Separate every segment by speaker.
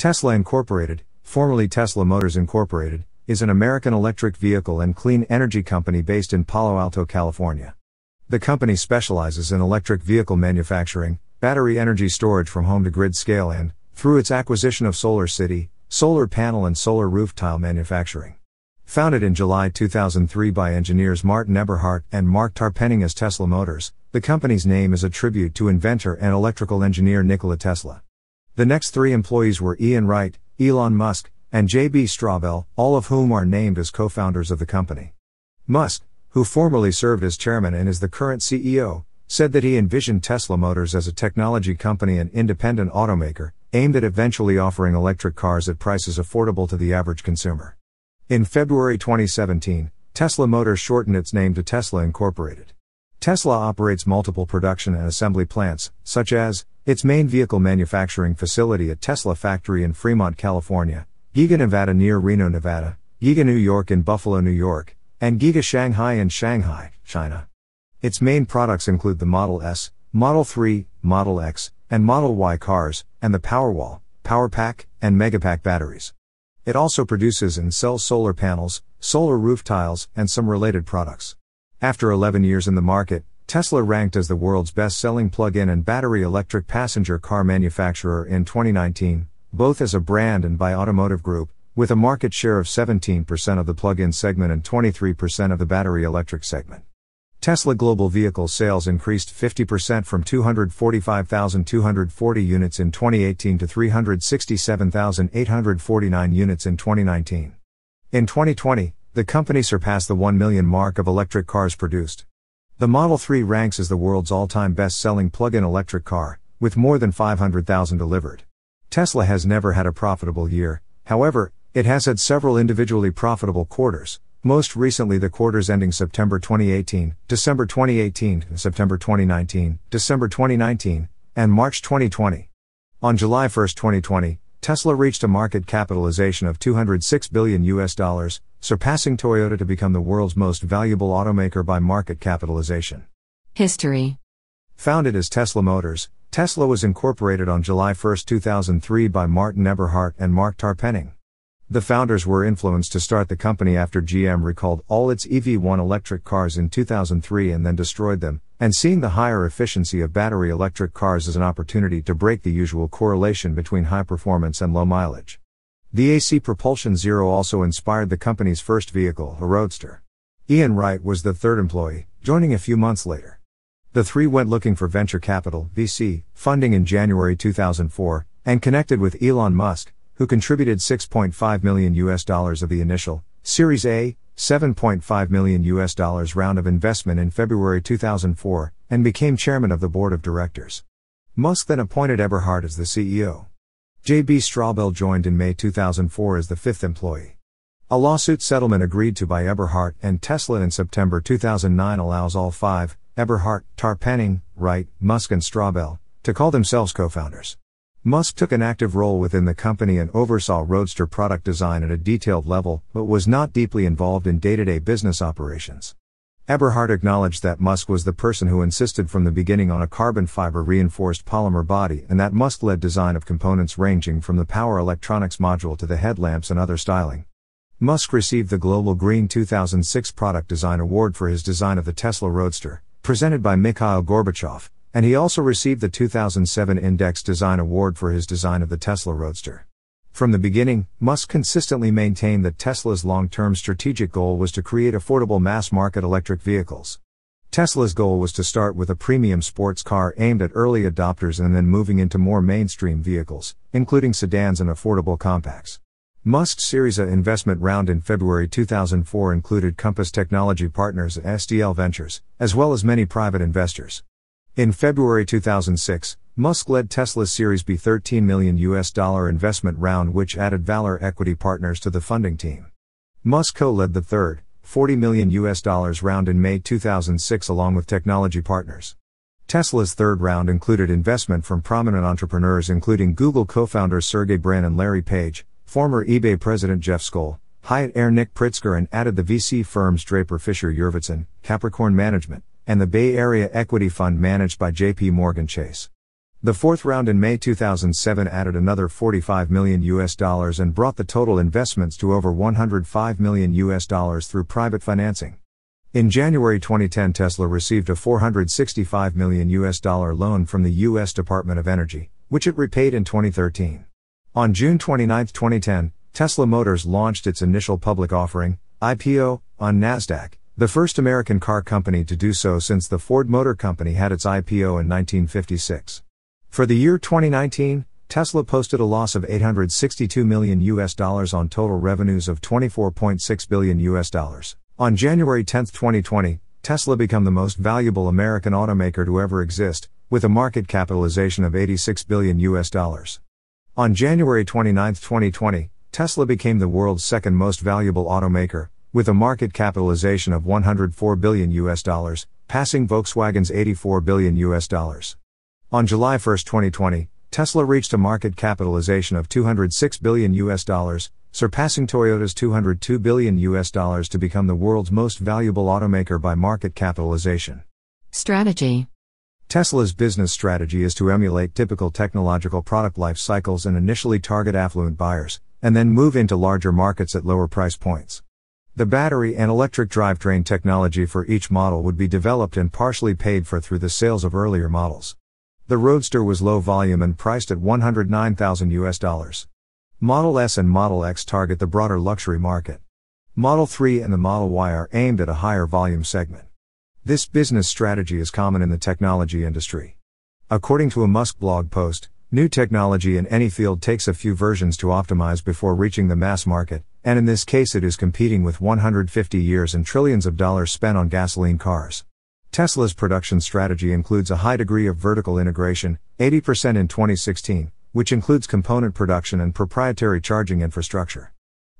Speaker 1: Tesla Incorporated, formerly Tesla Motors Incorporated, is an American electric vehicle and clean energy company based in Palo Alto, California. The company specializes in electric vehicle manufacturing, battery energy storage from home to grid scale and, through its acquisition of Solar City, solar panel and solar roof tile manufacturing. Founded in July 2003 by engineers Martin Eberhardt and Mark Tarpenning as Tesla Motors, the company's name is a tribute to inventor and electrical engineer Nikola Tesla. The next three employees were Ian Wright, Elon Musk, and J.B. Straubel, all of whom are named as co-founders of the company. Musk, who formerly served as chairman and is the current CEO, said that he envisioned Tesla Motors as a technology company and independent automaker, aimed at eventually offering electric cars at prices affordable to the average consumer. In February 2017, Tesla Motors shortened its name to Tesla Incorporated. Tesla operates multiple production and assembly plants, such as its main vehicle manufacturing facility at Tesla factory in Fremont, California, Giga Nevada near Reno, Nevada, Giga New York in Buffalo, New York, and Giga Shanghai in Shanghai, China. Its main products include the Model S, Model 3, Model X, and Model Y cars, and the Powerwall, Powerpack, and Megapack batteries. It also produces and sells solar panels, solar roof tiles, and some related products. After 11 years in the market, Tesla ranked as the world's best-selling plug-in and battery electric passenger car manufacturer in 2019, both as a brand and by automotive group, with a market share of 17% of the plug-in segment and 23% of the battery electric segment. Tesla global vehicle sales increased 50% from 245,240 units in 2018 to 367,849 units in 2019. In 2020, the company surpassed the 1 million mark of electric cars produced. The Model 3 ranks as the world's all-time best-selling plug-in electric car, with more than 500,000 delivered. Tesla has never had a profitable year, however, it has had several individually profitable quarters, most recently the quarters ending September 2018, December 2018, September 2019, December 2019, and March 2020. On July 1, 2020, Tesla reached a market capitalization of 206 billion US dollars, surpassing Toyota to become the world's most valuable automaker by market capitalization. History Founded as Tesla Motors, Tesla was incorporated on July 1, 2003 by Martin Eberhardt and Mark Tarpenning. The founders were influenced to start the company after GM recalled all its EV1 electric cars in 2003 and then destroyed them, and seeing the higher efficiency of battery electric cars as an opportunity to break the usual correlation between high performance and low mileage. The AC Propulsion Zero also inspired the company's first vehicle, a Roadster. Ian Wright was the third employee, joining a few months later. The three went looking for venture capital, VC, funding in January 2004, and connected with Elon Musk, who contributed 6.5 million US dollars of the initial Series A 7.5 million US dollars round of investment in February 2004 and became chairman of the board of directors. Musk then appointed Eberhard as the CEO. J.B. Straubel joined in May 2004 as the fifth employee. A lawsuit settlement agreed to by Eberhardt and Tesla in September 2009 allows all five, Eberhardt, Tarpenning, Wright, Musk and Straubel, to call themselves co-founders. Musk took an active role within the company and oversaw Roadster product design at a detailed level, but was not deeply involved in day to day business operations. Eberhard acknowledged that Musk was the person who insisted from the beginning on a carbon fiber reinforced polymer body and that Musk led design of components ranging from the power electronics module to the headlamps and other styling. Musk received the Global Green 2006 Product Design Award for his design of the Tesla Roadster, presented by Mikhail Gorbachev, and he also received the 2007 Index Design Award for his design of the Tesla Roadster. From the beginning, Musk consistently maintained that Tesla's long-term strategic goal was to create affordable mass-market electric vehicles. Tesla's goal was to start with a premium sports car aimed at early adopters and then moving into more mainstream vehicles, including sedans and affordable compacts. Musk's Series A investment round in February 2004 included Compass Technology Partners and SDL Ventures, as well as many private investors. In February 2006, Musk led Tesla's Series B 13 million US dollar investment round which added Valor Equity Partners to the funding team. Musk co-led the third, 40 million US dollars round in May 2006 along with technology partners. Tesla's third round included investment from prominent entrepreneurs including Google co-founders Sergey Brin and Larry Page, former eBay president Jeff Skoll, Hyatt Air Nick Pritzker and added the VC firms Draper Fisher Yurvetson, Capricorn Management, and the Bay Area Equity Fund managed by JP Morgan Chase. The fourth round in May 2007 added another 45 million US dollars and brought the total investments to over 105 million US dollars through private financing. In January 2010, Tesla received a 465 million US dollar loan from the US Department of Energy, which it repaid in 2013. On June 29, 2010, Tesla Motors launched its initial public offering, IPO, on Nasdaq, the first American car company to do so since the Ford Motor Company had its IPO in 1956. For the year 2019, Tesla posted a loss of 862 million US dollars on total revenues of 24.6 billion US dollars. On January 10, 2020, Tesla became the most valuable American automaker to ever exist, with a market capitalization of 86 billion US dollars. On January 29, 2020, Tesla became the world's second most valuable automaker, with a market capitalization of 104 billion US dollars, passing Volkswagen's 84 billion US dollars. On July 1, 2020, Tesla reached a market capitalization of 206 billion US dollars, surpassing Toyota's 202 billion US dollars to become the world's most valuable automaker by market capitalization.
Speaker 2: Strategy
Speaker 1: Tesla's business strategy is to emulate typical technological product life cycles and initially target affluent buyers, and then move into larger markets at lower price points. The battery and electric drivetrain technology for each model would be developed and partially paid for through the sales of earlier models. The Roadster was low volume and priced at 109,000 US dollars. Model S and Model X target the broader luxury market. Model 3 and the Model Y are aimed at a higher volume segment. This business strategy is common in the technology industry. According to a Musk blog post, new technology in any field takes a few versions to optimize before reaching the mass market, and in this case it is competing with 150 years and trillions of dollars spent on gasoline cars. Tesla's production strategy includes a high degree of vertical integration, 80% in 2016, which includes component production and proprietary charging infrastructure.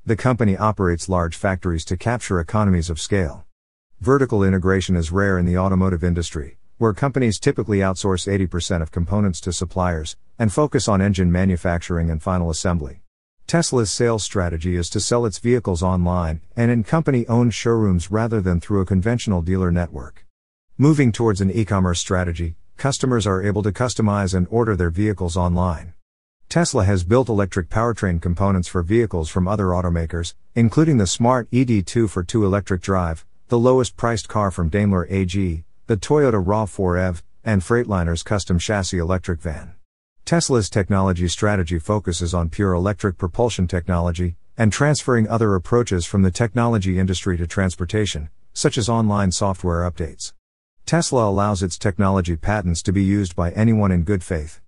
Speaker 1: The company operates large factories to capture economies of scale. Vertical integration is rare in the automotive industry, where companies typically outsource 80% of components to suppliers and focus on engine manufacturing and final assembly. Tesla's sales strategy is to sell its vehicles online and in company owned showrooms rather than through a conventional dealer network. Moving towards an e commerce strategy, customers are able to customize and order their vehicles online. Tesla has built electric powertrain components for vehicles from other automakers, including the Smart ED2 for 2 electric drive, the lowest priced car from Daimler AG, the Toyota RAV4 EV, and Freightliner's custom chassis electric van. Tesla's technology strategy focuses on pure electric propulsion technology and transferring other approaches from the technology industry to transportation, such as online software updates. Tesla allows its technology patents to be used by anyone in good faith.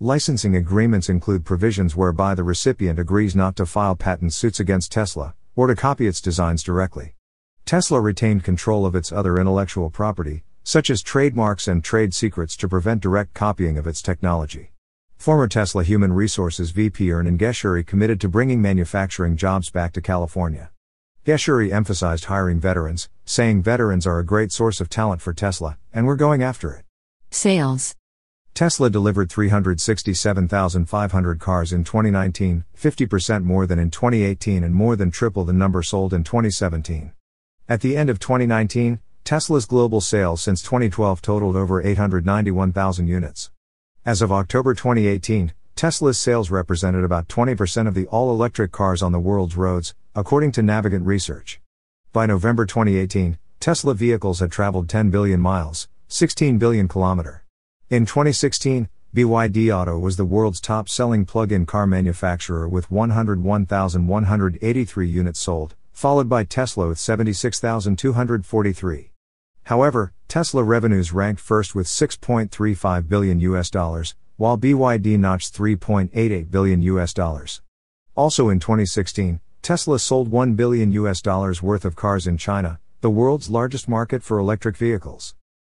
Speaker 1: Licensing agreements include provisions whereby the recipient agrees not to file patent suits against Tesla, or to copy its designs directly. Tesla retained control of its other intellectual property, such as trademarks and trade secrets to prevent direct copying of its technology. Former Tesla Human Resources VP Ernan Geshuri committed to bringing manufacturing jobs back to California. Geshuri emphasized hiring veterans, saying veterans are a great source of talent for Tesla, and we're going after it. Sales Tesla delivered 367,500 cars in 2019, 50% more than in 2018 and more than triple the number sold in 2017. At the end of 2019, Tesla's global sales since 2012 totaled over 891,000 units. As of October 2018, Tesla's sales represented about 20% of the all electric cars on the world's roads, according to Navigant Research. By November 2018, Tesla vehicles had traveled 10 billion miles, 16 billion kilometer. In 2016, BYD Auto was the world's top selling plug in car manufacturer with 101,183 units sold, followed by Tesla with 76,243. However, Tesla revenues ranked first with 6.35 billion US dollars, while BYD notched 3.88 billion US dollars. Also in 2016, Tesla sold 1 billion US dollars worth of cars in China, the world's largest market for electric vehicles.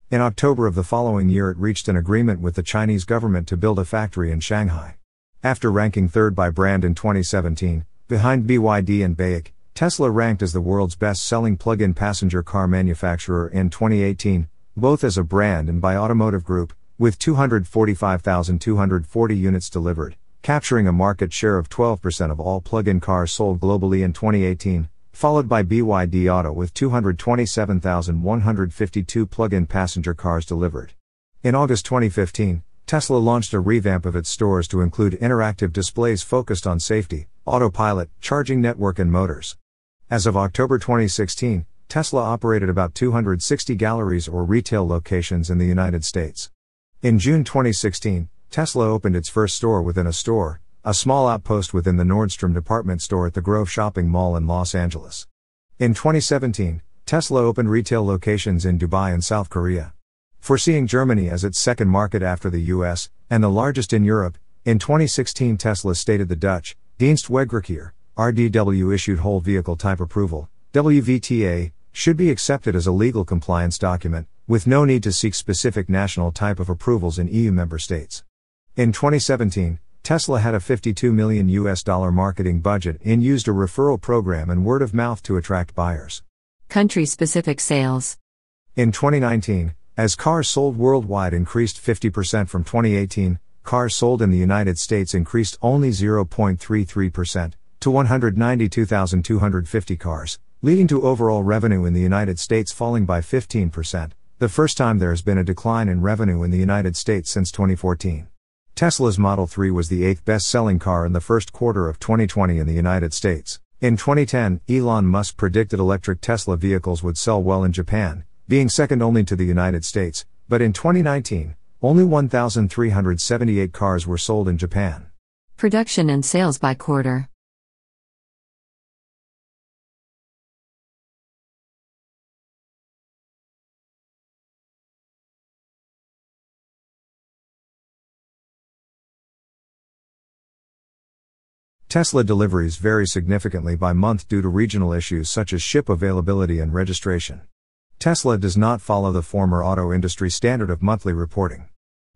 Speaker 1: In October of the following year, it reached an agreement with the Chinese government to build a factory in Shanghai. After ranking third by brand in 2017, behind BYD and BAIC, Tesla ranked as the world's best-selling plug-in passenger car manufacturer in 2018, both as a brand and by automotive group, with 245,240 units delivered, capturing a market share of 12% of all plug-in cars sold globally in 2018, followed by BYD Auto with 227,152 plug-in passenger cars delivered. In August 2015, Tesla launched a revamp of its stores to include interactive displays focused on safety, autopilot, charging network and motors. As of October 2016, Tesla operated about 260 galleries or retail locations in the United States. In June 2016, Tesla opened its first store within a store, a small outpost within the Nordstrom department store at the Grove Shopping Mall in Los Angeles. In 2017, Tesla opened retail locations in Dubai and South Korea. Foreseeing Germany as its second market after the US, and the largest in Europe, in 2016 Tesla stated the Dutch, Dienst Wegrikir, RDW issued whole vehicle type approval, WVTA, should be accepted as a legal compliance document, with no need to seek specific national type of approvals in EU member states. In 2017, Tesla had a 52 million US dollar marketing budget and used a referral program and word of mouth to attract buyers. Country specific sales. In 2019, as cars sold worldwide increased 50% from 2018, cars sold in the United States increased only 0.33%, to 192,250 cars, leading to overall revenue in the United States falling by 15%, the first time there has been a decline in revenue in the United States since 2014. Tesla's Model 3 was the eighth best selling car in the first quarter of 2020 in the United States. In 2010, Elon Musk predicted electric Tesla vehicles would sell well in Japan, being second only to the United States, but in 2019, only 1,378 cars were sold in Japan. Production and sales by quarter. Tesla deliveries vary significantly by month due to regional issues such as ship availability and registration. Tesla does not follow the former auto industry standard of monthly reporting.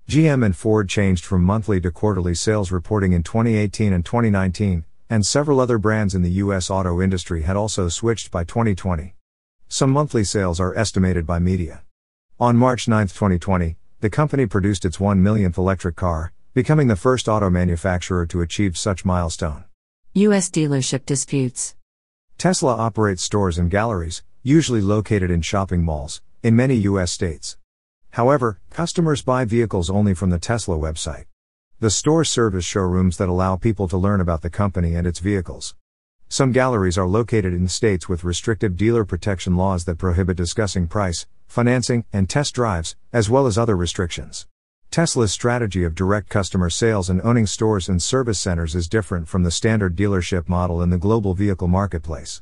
Speaker 1: GM and Ford changed from monthly to quarterly sales reporting in 2018 and 2019, and several other brands in the U.S. auto industry had also switched by 2020. Some monthly sales are estimated by media. On March 9, 2020, the company produced its 1 millionth electric car, becoming the first auto manufacturer to achieve such milestone. U.S. dealership disputes. Tesla operates stores and galleries, usually located in shopping malls, in many U.S. states. However, customers buy vehicles only from the Tesla website. The stores serve as showrooms that allow people to learn about the company and its vehicles. Some galleries are located in states with restrictive dealer protection laws that prohibit discussing price, financing, and test drives, as well as other restrictions. Tesla's strategy of direct customer sales and owning stores and service centers is different from the standard dealership model in the global vehicle marketplace.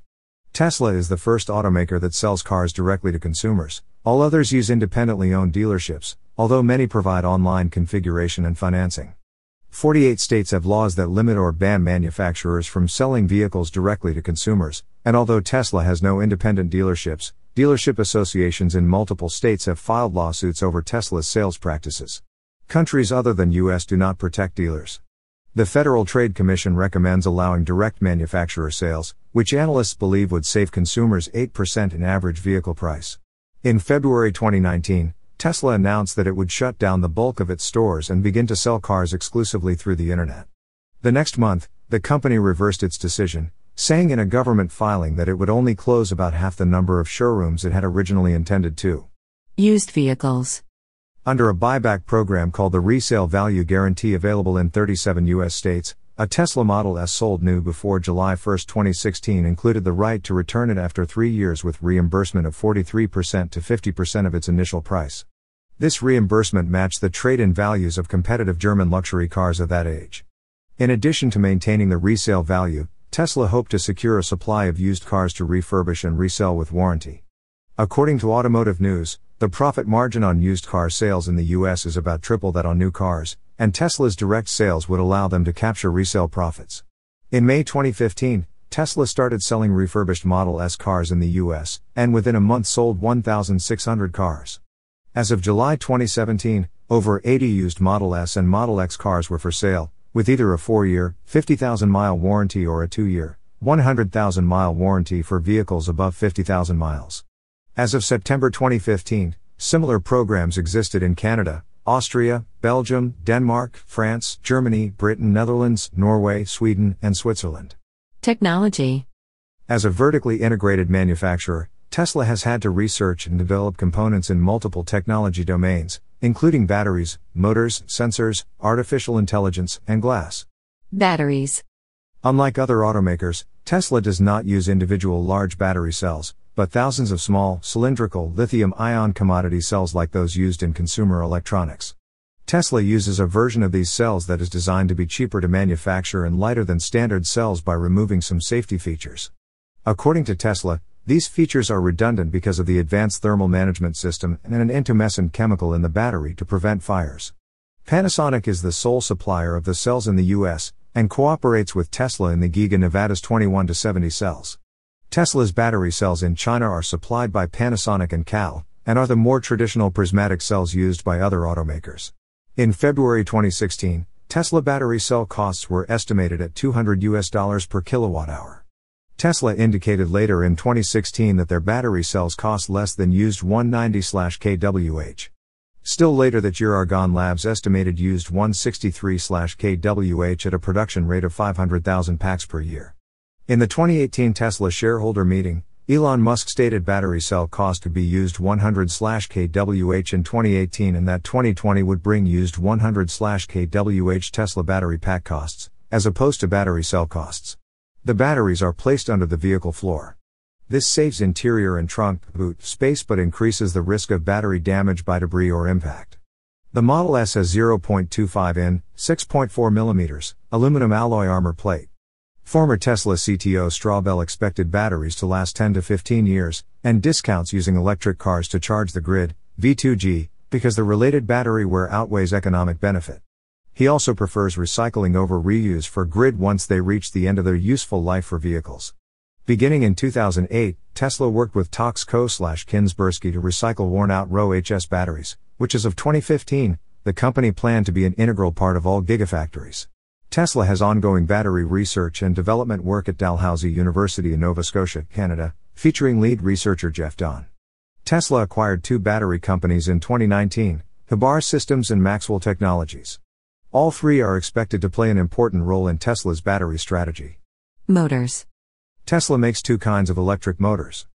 Speaker 1: Tesla is the first automaker that sells cars directly to consumers. All others use independently owned dealerships, although many provide online configuration and financing. 48 states have laws that limit or ban manufacturers from selling vehicles directly to consumers, and although Tesla has no independent dealerships, dealership associations in multiple states have filed lawsuits over Tesla's sales practices. Countries other than US do not protect dealers. The Federal Trade Commission recommends allowing direct manufacturer sales, which analysts believe would save consumers 8% in average vehicle price. In February 2019, Tesla announced that it would shut down the bulk of its stores and begin to sell cars exclusively through the internet. The next month, the company reversed its decision, saying in a government filing that it would only close about half the number of showrooms it had originally intended to. Used vehicles. Under a buyback program called the Resale Value Guarantee available in 37 U.S. states, a Tesla Model S sold new before July 1, 2016 included the right to return it after three years with reimbursement of 43% to 50% of its initial price. This reimbursement matched the trade in values of competitive German luxury cars of that age. In addition to maintaining the resale value, Tesla hoped to secure a supply of used cars to refurbish and resell with warranty. According to Automotive News, the profit margin on used car sales in the US is about triple that on new cars, and Tesla's direct sales would allow them to capture resale profits. In May 2015, Tesla started selling refurbished Model S cars in the US, and within a month sold 1,600 cars. As of July 2017, over 80 used Model S and Model X cars were for sale, with either a 4 year, 50,000 mile warranty or a 2 year, 100,000 mile warranty for vehicles above 50,000 miles. As of September 2015, similar programs existed in Canada, Austria, Belgium, Denmark, France, Germany, Britain, Netherlands, Norway, Sweden, and Switzerland.
Speaker 2: Technology
Speaker 1: As a vertically integrated manufacturer, Tesla has had to research and develop components in multiple technology domains, including batteries, motors, sensors, artificial intelligence, and glass. Batteries Unlike other automakers, Tesla does not use individual large battery cells, but thousands of small, cylindrical lithium-ion commodity cells like those used in consumer electronics. Tesla uses a version of these cells that is designed to be cheaper to manufacture and lighter than standard cells by removing some safety features. According to Tesla, these features are redundant because of the advanced thermal management system and an intumescent chemical in the battery to prevent fires. Panasonic is the sole supplier of the cells in the US and cooperates with Tesla in the Giga Nevada's 21 to 70 cells. Tesla's battery cells in China are supplied by Panasonic and Cal, and are the more traditional prismatic cells used by other automakers. In February 2016, Tesla battery cell costs were estimated at 200 US dollars per kilowatt hour. Tesla indicated later in 2016 that their battery cells cost less than used 190/kWh. Still later that year Argonne Labs estimated used 163/kWh at a production rate of 500,000 packs per year. In the 2018 Tesla shareholder meeting, Elon Musk stated battery cell cost could be used 100/kWh in 2018 and that 2020 would bring used 100/kWh Tesla battery pack costs as opposed to battery cell costs. The batteries are placed under the vehicle floor. This saves interior and trunk boot space but increases the risk of battery damage by debris or impact. The Model S has 0.25 in 6.4 mm aluminum alloy armor plate. Former Tesla CTO Straubel expected batteries to last 10 to 15 years, and discounts using electric cars to charge the grid, V2G, because the related battery wear outweighs economic benefit. He also prefers recycling over reuse for grid once they reach the end of their useful life for vehicles. Beginning in 2008, Tesla worked with Toxco slash Kinsbersky to recycle worn out row HS batteries, which as of 2015, the company planned to be an integral part of all gigafactories. Tesla has ongoing battery research and development work at Dalhousie University in Nova Scotia, Canada, featuring lead researcher Jeff Don. Tesla acquired two battery companies in 2019, Hibar Systems and Maxwell Technologies. All three are expected to play an important role in Tesla's battery strategy. Motors Tesla makes two kinds of electric motors.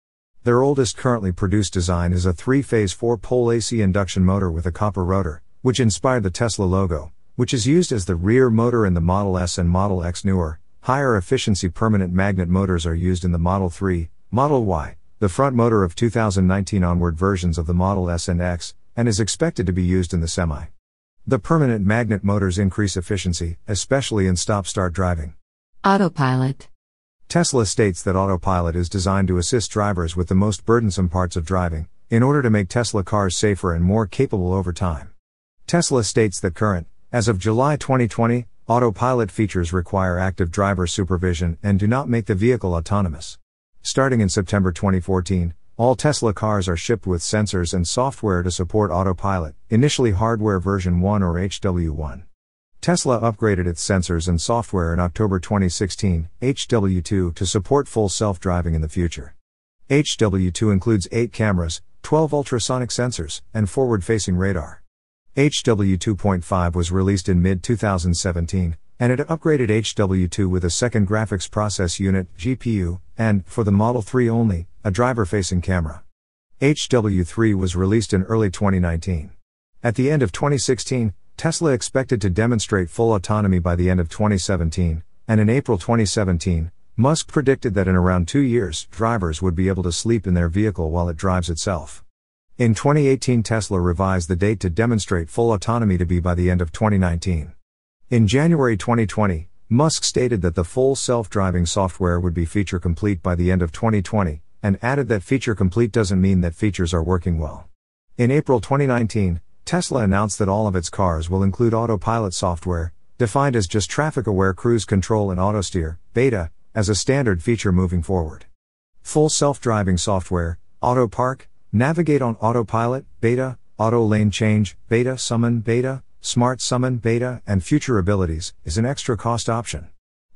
Speaker 1: Their oldest currently produced design is a three phase four pole AC induction motor with a copper rotor, which inspired the Tesla logo, which is used as the rear motor in the Model S and Model X newer, higher efficiency permanent magnet motors are used in the Model 3, Model Y, the front motor of 2019 onward versions of the Model S and X, and is expected to be used in the semi. The permanent magnet motors increase efficiency, especially in stop start driving. Autopilot Tesla states that autopilot is designed to assist drivers with the most burdensome parts of driving, in order to make Tesla cars safer and more capable over time. Tesla states that current, as of July 2020, autopilot features require active driver supervision and do not make the vehicle autonomous. Starting in September 2014, all Tesla cars are shipped with sensors and software to support autopilot, initially hardware version 1 or HW1. Tesla upgraded its sensors and software in October 2016, HW2, to support full self driving in the future. HW2 includes 8 cameras, 12 ultrasonic sensors, and forward facing radar. HW 2.5 was released in mid 2017, and it upgraded HW2 with a second graphics process unit, GPU, and, for the Model 3 only, a driver facing camera. HW3 was released in early 2019. At the end of 2016, Tesla expected to demonstrate full autonomy by the end of 2017, and in April 2017, Musk predicted that in around two years, drivers would be able to sleep in their vehicle while it drives itself. In 2018, Tesla revised the date to demonstrate full autonomy to be by the end of 2019. In January 2020, Musk stated that the full self driving software would be feature complete by the end of 2020, and added that feature complete doesn't mean that features are working well. In April 2019, Tesla announced that all of its cars will include autopilot software, defined as just traffic aware cruise control and autosteer, beta, as a standard feature moving forward. Full self driving software, auto park, Navigate on autopilot, beta, auto lane change, beta summon, beta, smart summon, beta, and future abilities is an extra cost option.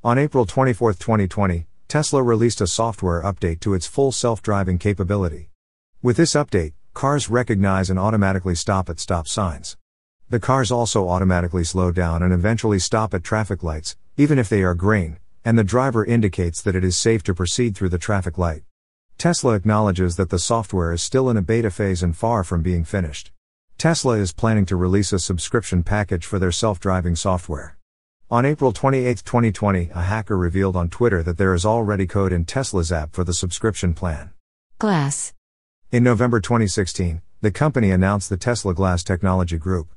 Speaker 1: On April 24, 2020, Tesla released a software update to its full self-driving capability. With this update, cars recognize and automatically stop at stop signs. The cars also automatically slow down and eventually stop at traffic lights, even if they are green, and the driver indicates that it is safe to proceed through the traffic light. Tesla acknowledges that the software is still in a beta phase and far from being finished. Tesla is planning to release a subscription package for their self driving software. On April 28, 2020, a hacker revealed on Twitter that there is already code in Tesla's app for the subscription plan. Glass. In November 2016, the company announced the Tesla Glass Technology Group.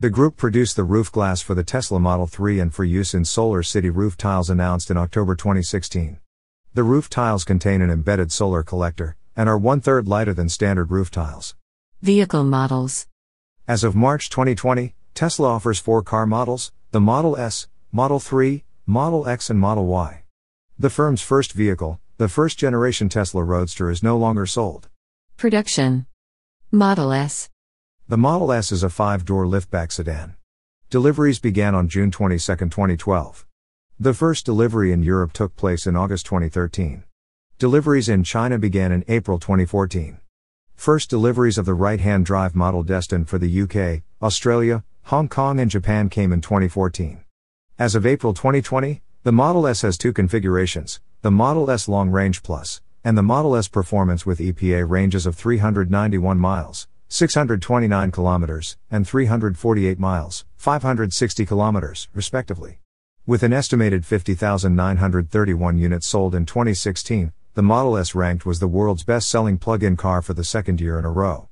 Speaker 1: The group produced the roof glass for the Tesla Model 3 and for use in Solar City roof tiles announced in October 2016. The roof tiles contain an embedded solar collector and are one third lighter than standard roof tiles. Vehicle models. As of March 2020, Tesla offers four car models, the Model S, Model 3, Model X and Model Y. The firm's first vehicle, the first generation Tesla Roadster is no longer sold.
Speaker 2: Production. Model S.
Speaker 1: The Model S is a five door liftback sedan. Deliveries began on June 22, 2012. The first delivery in Europe took place in August 2013. Deliveries in China began in April 2014. First deliveries of the right-hand drive model destined for the UK, Australia, Hong Kong and Japan came in 2014. As of April 2020, the Model S has two configurations, the Model S Long Range Plus, and the Model S Performance with EPA ranges of 391 miles, 629 kilometers, and 348 miles, 560 kilometers, respectively. With an estimated 50,931 units sold in 2016, the Model S ranked was the world's best-selling plug-in car for the second year in a row.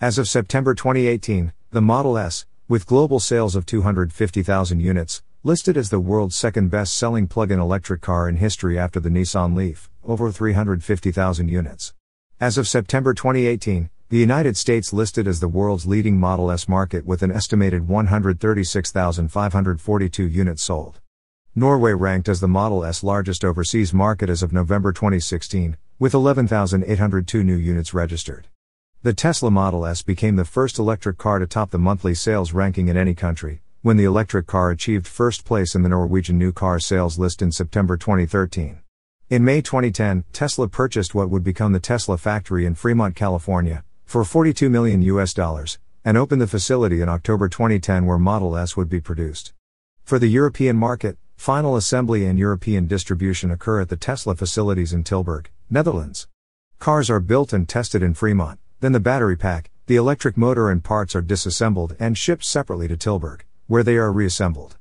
Speaker 1: As of September 2018, the Model S, with global sales of 250,000 units, listed as the world's second best-selling plug-in electric car in history after the Nissan Leaf, over 350,000 units. As of September 2018, the United States listed as the world's leading Model S market with an estimated 136,542 units sold. Norway ranked as the Model S largest overseas market as of November 2016, with 11,802 new units registered. The Tesla Model S became the first electric car to top the monthly sales ranking in any country, when the electric car achieved first place in the Norwegian new car sales list in September 2013. In May 2010, Tesla purchased what would become the Tesla factory in Fremont, California, for 42 million US dollars, and opened the facility in October 2010 where Model S would be produced. For the European market, Final assembly and European distribution occur at the Tesla facilities in Tilburg, Netherlands. Cars are built and tested in Fremont, then the battery pack, the electric motor and parts are disassembled and shipped separately to Tilburg, where they are reassembled.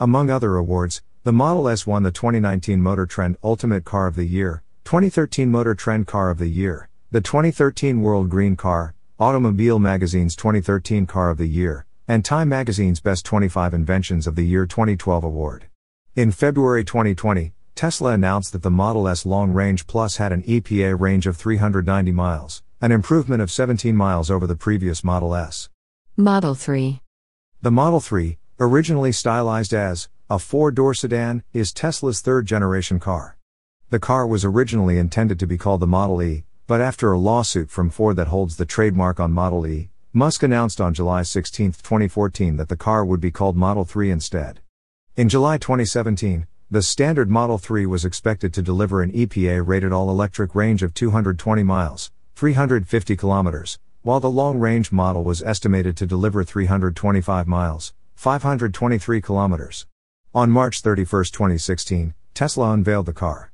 Speaker 1: Among other awards, the Model S won the 2019 Motor Trend Ultimate Car of the Year, 2013 Motor Trend Car of the Year, the 2013 World Green Car, Automobile Magazine's 2013 Car of the Year, and Time Magazine's Best 25 Inventions of the Year 2012 award. In February 2020, Tesla announced that the Model S Long Range Plus had an EPA range of 390 miles, an improvement of 17 miles over the previous Model S. Model 3 The Model 3, originally stylized as a four door sedan, is Tesla's third generation car. The car was originally intended to be called the Model E, but after a lawsuit from Ford that holds the trademark on Model E, Musk announced on July 16, 2014, that the car would be called Model 3 instead. In July 2017, the standard Model 3 was expected to deliver an EPA rated all electric range of 220 miles, 350 kilometers, while the long range model was estimated to deliver 325 miles, 523 kilometers. On March 31, 2016, Tesla unveiled the car.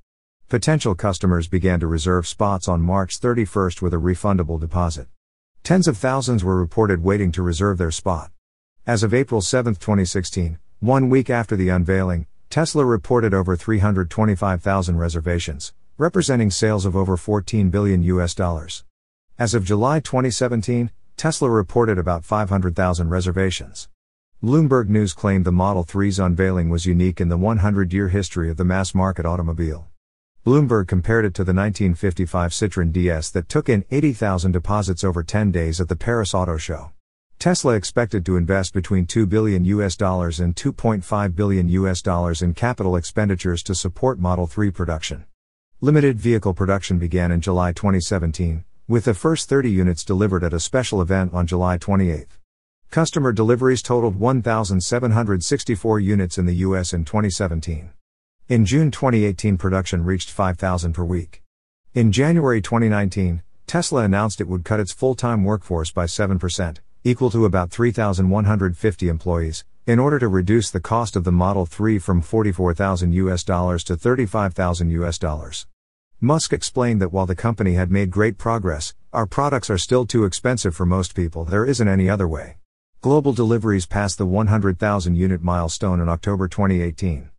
Speaker 1: Potential customers began to reserve spots on March 31 with a refundable deposit. Tens of thousands were reported waiting to reserve their spot. As of April 7, 2016, one week after the unveiling, Tesla reported over 325,000 reservations, representing sales of over 14 billion US dollars. As of July 2017, Tesla reported about 500,000 reservations. Bloomberg News claimed the Model 3's unveiling was unique in the 100 year history of the mass market automobile. Bloomberg compared it to the 1955 Citroën DS that took in 80,000 deposits over 10 days at the Paris Auto Show. Tesla expected to invest between 2 billion US dollars and 2.5 billion US dollars in capital expenditures to support Model 3 production. Limited vehicle production began in July 2017, with the first 30 units delivered at a special event on July 28. Customer deliveries totaled 1,764 units in the US in 2017. In June 2018, production reached 5,000 per week. In January 2019, Tesla announced it would cut its full time workforce by 7% equal to about 3,150 employees, in order to reduce the cost of the Model 3 from 44,000 US dollars to 35,000 US dollars. Musk explained that while the company had made great progress, our products are still too expensive for most people, there isn't any other way. Global deliveries passed the 100,000 unit milestone in October 2018.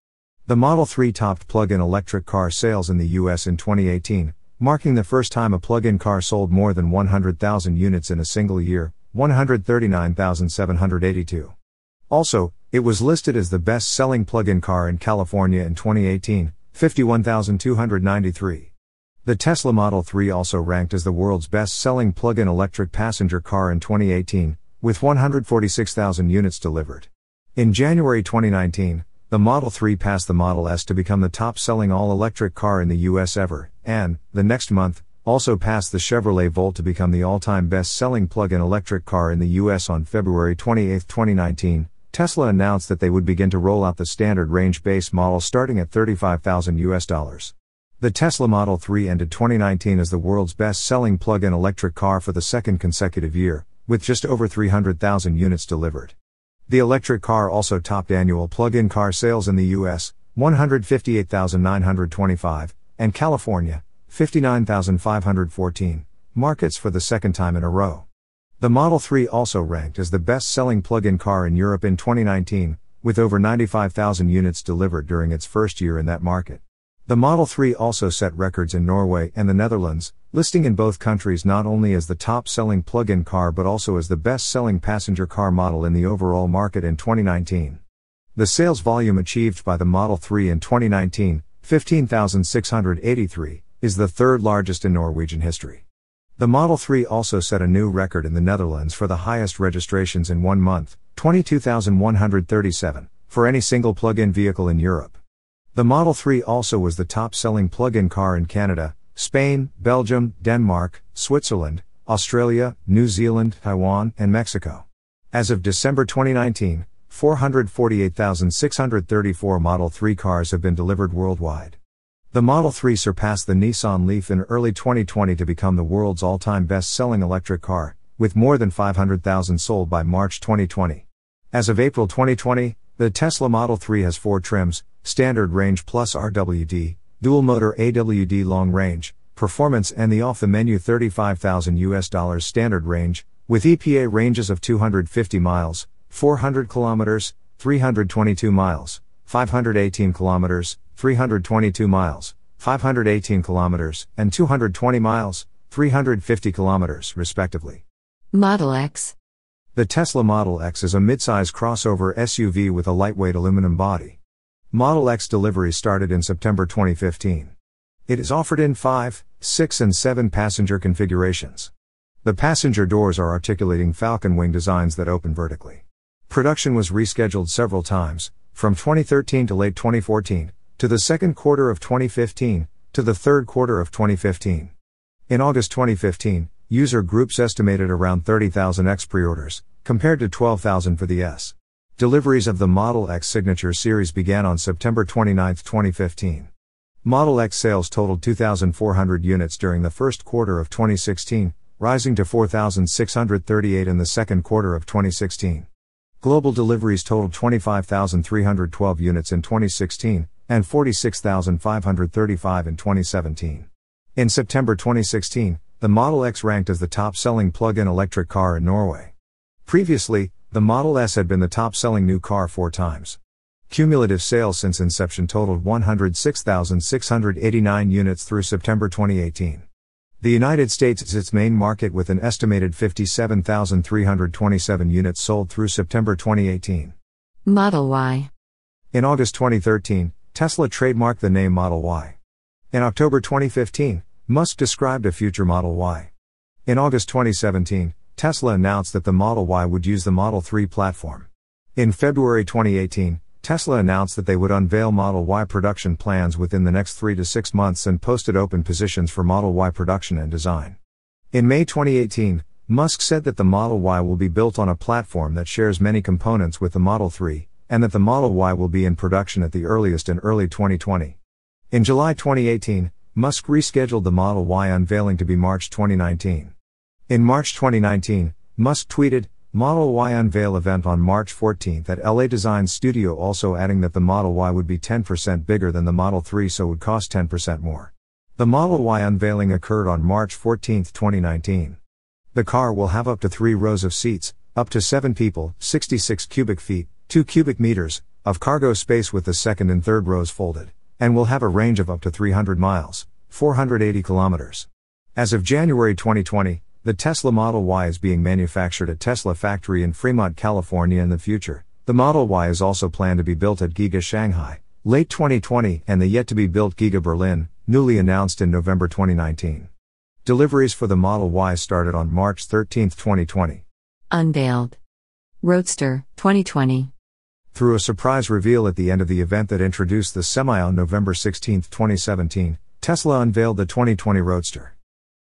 Speaker 1: The Model 3 topped plug in electric car sales in the US in 2018, marking the first time a plug in car sold more than 100,000 units in a single year, 139,782. Also, it was listed as the best selling plug in car in California in 2018, 51,293. The Tesla Model 3 also ranked as the world's best selling plug in electric passenger car in 2018, with 146,000 units delivered. In January 2019, the Model 3 passed the Model S to become the top selling all electric car in the US ever, and, the next month, also passed the Chevrolet Volt to become the all time best selling plug in electric car in the US on February 28, 2019. Tesla announced that they would begin to roll out the standard range base model starting at 35,000 dollars. The Tesla Model 3 ended 2019 as the world's best selling plug in electric car for the second consecutive year, with just over 300,000 units delivered. The electric car also topped annual plug in car sales in the US, 158,925, and California, 59,514 markets for the second time in a row. The Model 3 also ranked as the best selling plug in car in Europe in 2019, with over 95,000 units delivered during its first year in that market. The Model 3 also set records in Norway and the Netherlands, listing in both countries not only as the top selling plug in car but also as the best selling passenger car model in the overall market in 2019. The sales volume achieved by the Model 3 in 2019, 15,683, is the third largest in Norwegian history. The Model 3 also set a new record in the Netherlands for the highest registrations in one month, 22,137, for any single plug-in vehicle in Europe. The Model 3 also was the top-selling plug-in car in Canada, Spain, Belgium, Denmark, Switzerland, Australia, New Zealand, Taiwan, and Mexico. As of December 2019, 448,634 Model 3 cars have been delivered worldwide. The Model 3 surpassed the Nissan Leaf in early 2020 to become the world's all time best selling electric car, with more than 500,000 sold by March 2020. As of April 2020, the Tesla Model 3 has four trims Standard Range Plus RWD, Dual Motor AWD Long Range, Performance, and the off the menu 35,000 US dollars standard range, with EPA ranges of 250 miles, 400 kilometers, 322 miles, 518 kilometers, 322 miles, 518 kilometers, and 220 miles, 350 kilometers, respectively. Model X. The Tesla Model X is a midsize crossover SUV with a lightweight aluminum body. Model X delivery started in September 2015. It is offered in 5, 6, and 7 passenger configurations. The passenger doors are articulating falcon wing designs that open vertically. Production was rescheduled several times, from 2013 to late 2014, to the second quarter of 2015, to the third quarter of 2015. In August 2015, user groups estimated around 30,000 X pre-orders, compared to 12,000 for the S. Deliveries of the Model X Signature Series began on September 29, 2015. Model X sales totaled 2,400 units during the first quarter of 2016, rising to 4,638 in the second quarter of 2016. Global deliveries totaled 25,312 units in 2016, and 46,535 in 2017. In September 2016, the Model X ranked as the top selling plug in electric car in Norway. Previously, the Model S had been the top selling new car four times. Cumulative sales since inception totaled 106,689 units through September 2018. The United States is its main market with an estimated 57,327 units sold through September 2018. Model Y. In August 2013, Tesla trademarked the name Model Y. In October 2015, Musk described a future Model Y. In August 2017, Tesla announced that the Model Y would use the Model 3 platform. In February 2018, Tesla announced that they would unveil Model Y production plans within the next three to six months and posted open positions for Model Y production and design. In May 2018, Musk said that the Model Y will be built on a platform that shares many components with the Model 3, and that the Model Y will be in production at the earliest in early 2020. In July 2018, Musk rescheduled the Model Y unveiling to be March 2019. In March 2019, Musk tweeted, Model Y unveil event on March 14th at LA Design Studio, also adding that the Model Y would be 10% bigger than the Model 3, so would cost 10% more. The Model Y unveiling occurred on March 14, 2019. The car will have up to three rows of seats, up to seven people, 66 cubic feet, 2 cubic meters, of cargo space with the second and third rows folded, and will have a range of up to 300 miles, 480 kilometers. As of January 2020, the Tesla Model Y is being manufactured at Tesla factory in Fremont, California in the future. The Model Y is also planned to be built at Giga Shanghai, late 2020, and the yet to be built Giga Berlin, newly announced in November 2019. Deliveries for the Model Y started on March 13, 2020.
Speaker 2: Unveiled. Roadster, 2020
Speaker 1: through a surprise reveal at the end of the event that introduced the semi on November 16, 2017, Tesla unveiled the 2020 Roadster.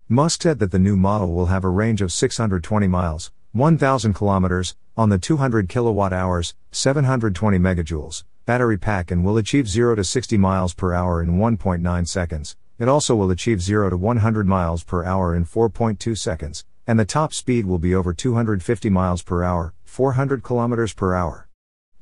Speaker 1: Musk said that the new model will have a range of 620 miles, 1000 kilometers, on the 200 kilowatt hours, 720 megajoules battery pack and will achieve 0 to 60 miles per hour in 1.9 seconds. It also will achieve 0 to 100 miles per hour in 4.2 seconds, and the top speed will be over 250 miles per hour, 400 kilometers per hour.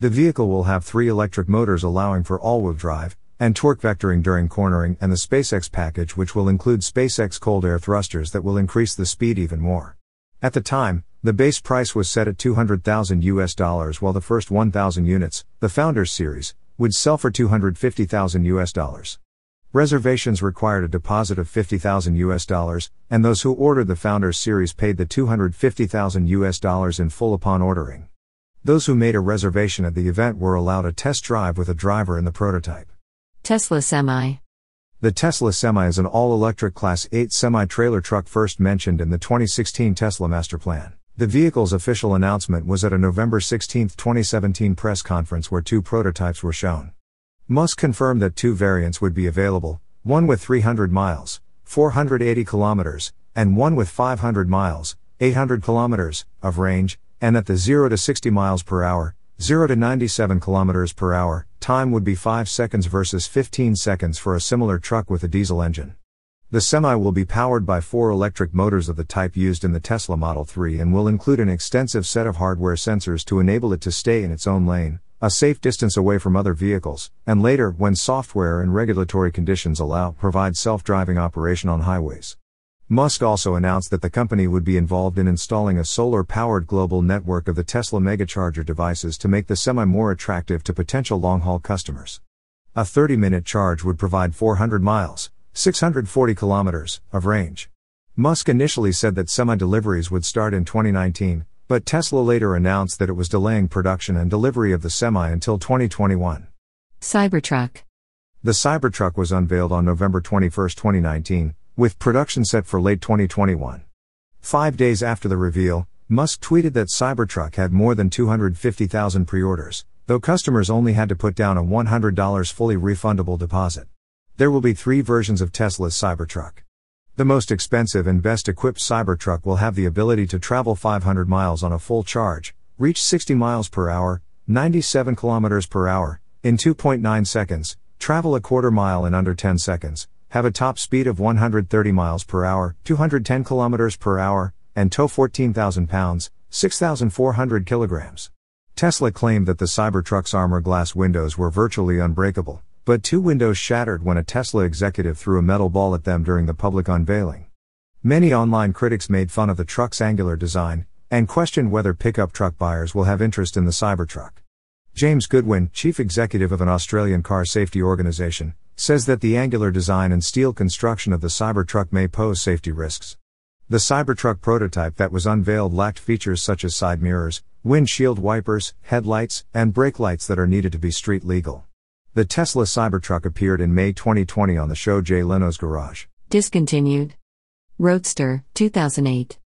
Speaker 1: The vehicle will have three electric motors allowing for all-wheel drive, and torque vectoring during cornering and the SpaceX package which will include SpaceX cold air thrusters that will increase the speed even more. At the time, the base price was set at 200,000 US dollars while the first 1,000 units, the Founders series, would sell for 250,000 US dollars. Reservations required a deposit of 50,000 US dollars, and those who ordered the Founders series paid the 250,000 US dollars in full upon ordering. Those who made a reservation at the event were allowed a test drive with a driver in the prototype. Tesla Semi The Tesla Semi is an all electric Class 8 semi trailer truck first mentioned in the 2016 Tesla Master Plan. The vehicle's official announcement was at a November 16, 2017 press conference where two prototypes were shown. Musk confirmed that two variants would be available, one with 300 miles, 480 kilometers, and one with 500 miles, 800 kilometers of range, and that the 0 to 60 miles per hour, 0 to 97 kilometers per hour time would be 5 seconds versus 15 seconds for a similar truck with a diesel engine. The semi will be powered by four electric motors of the type used in the Tesla Model 3 and will include an extensive set of hardware sensors to enable it to stay in its own lane, a safe distance away from other vehicles, and later, when software and regulatory conditions allow, provide self-driving operation on highways. Musk also announced that the company would be involved in installing a solar powered global network of the Tesla megacharger devices to make the semi more attractive to potential long haul customers. A 30 minute charge would provide 400 miles, 640 kilometers, of range. Musk initially said that semi deliveries would start in 2019, but Tesla later announced that it was delaying production and delivery of the semi until 2021. Cybertruck. The Cybertruck was unveiled on November 21, 2019 with production set for late 2021. Five days after the reveal, Musk tweeted that Cybertruck had more than 250,000 pre-orders, though customers only had to put down a $100 fully refundable deposit. There will be three versions of Tesla's Cybertruck. The most expensive and best equipped Cybertruck will have the ability to travel 500 miles on a full charge, reach 60 miles per hour, 97 kilometers per hour, in 2.9 seconds, travel a quarter mile in under 10 seconds, have a top speed of 130 miles per hour, 210 kilometers per hour, and tow 14,000 pounds, 6,400 kilograms. Tesla claimed that the Cybertruck's armor glass windows were virtually unbreakable, but two windows shattered when a Tesla executive threw a metal ball at them during the public unveiling. Many online critics made fun of the truck's angular design and questioned whether pickup truck buyers will have interest in the Cybertruck. James Goodwin, chief executive of an Australian car safety organization, says that the angular design and steel construction of the Cybertruck may pose safety risks. The Cybertruck prototype that was unveiled lacked features such as side mirrors, windshield wipers, headlights, and brake lights that are needed to be street legal. The Tesla Cybertruck appeared in May 2020 on the show Jay Leno's Garage.
Speaker 2: Discontinued. Roadster, 2008.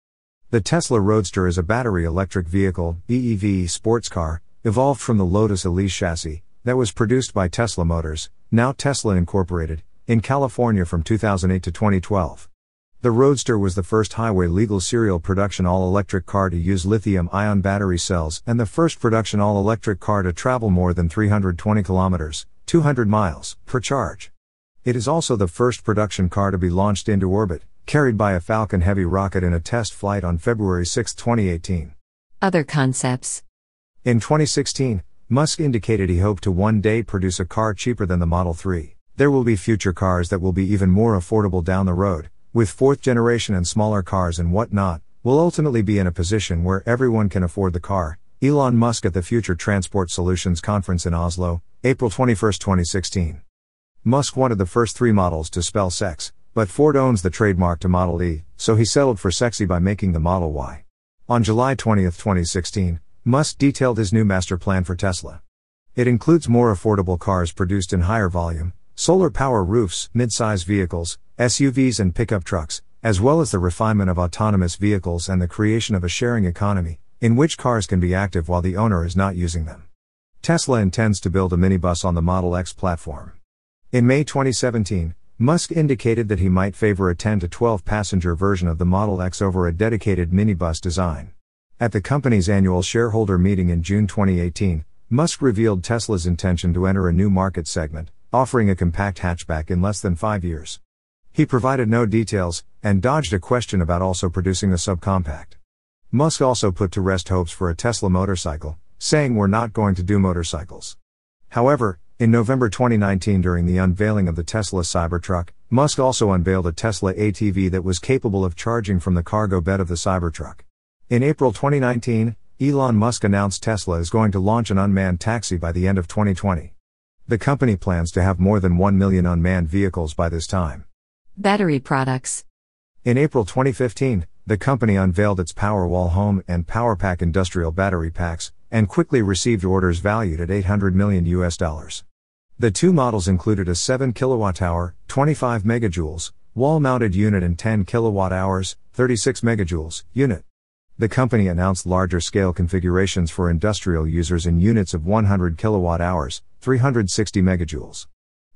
Speaker 1: The Tesla Roadster is a battery electric vehicle, BEV sports car, evolved from the Lotus Elise chassis, that was produced by Tesla Motors, now Tesla Incorporated, in California from 2008 to 2012. The Roadster was the first highway legal serial production all electric car to use lithium ion battery cells and the first production all electric car to travel more than 320 kilometers, 200 miles, per charge. It is also the first production car to be launched into orbit, carried by a Falcon Heavy rocket in a test flight on February 6, 2018. Other concepts In 2016, Musk indicated he hoped to one day produce a car cheaper than the Model 3. There will be future cars that will be even more affordable down the road, with fourth generation and smaller cars and whatnot, will ultimately be in a position where everyone can afford the car. Elon Musk at the Future Transport Solutions Conference in Oslo, April 21, 2016. Musk wanted the first three models to spell sex, but Ford owns the trademark to Model E, so he settled for sexy by making the Model Y. On July 20, 2016, Musk detailed his new master plan for Tesla. It includes more affordable cars produced in higher volume, solar power roofs, mid-size vehicles, SUVs and pickup trucks, as well as the refinement of autonomous vehicles and the creation of a sharing economy, in which cars can be active while the owner is not using them. Tesla intends to build a minibus on the Model X platform. In May 2017, Musk indicated that he might favor a 10 to 12 passenger version of the Model X over a dedicated minibus design. At the company's annual shareholder meeting in June 2018, Musk revealed Tesla's intention to enter a new market segment, offering a compact hatchback in less than five years. He provided no details, and dodged a question about also producing a subcompact. Musk also put to rest hopes for a Tesla motorcycle, saying we're not going to do motorcycles. However, in November 2019 during the unveiling of the Tesla Cybertruck, Musk also unveiled a Tesla ATV that was capable of charging from the cargo bed of the Cybertruck. In April 2019, Elon Musk announced Tesla is going to launch an unmanned taxi by the end of 2020. The company plans to have more than 1 million unmanned vehicles by this time.
Speaker 2: Battery products.
Speaker 1: In April 2015, the company unveiled its Powerwall Home and PowerPack industrial battery packs and quickly received orders valued at 800 million US dollars. The two models included a 7 kilowatt-hour, 25 megajoules wall-mounted unit and 10 kilowatt-hours, 36 megajoules unit. The company announced larger scale configurations for industrial users in units of 100 kWh, 360 megajoules.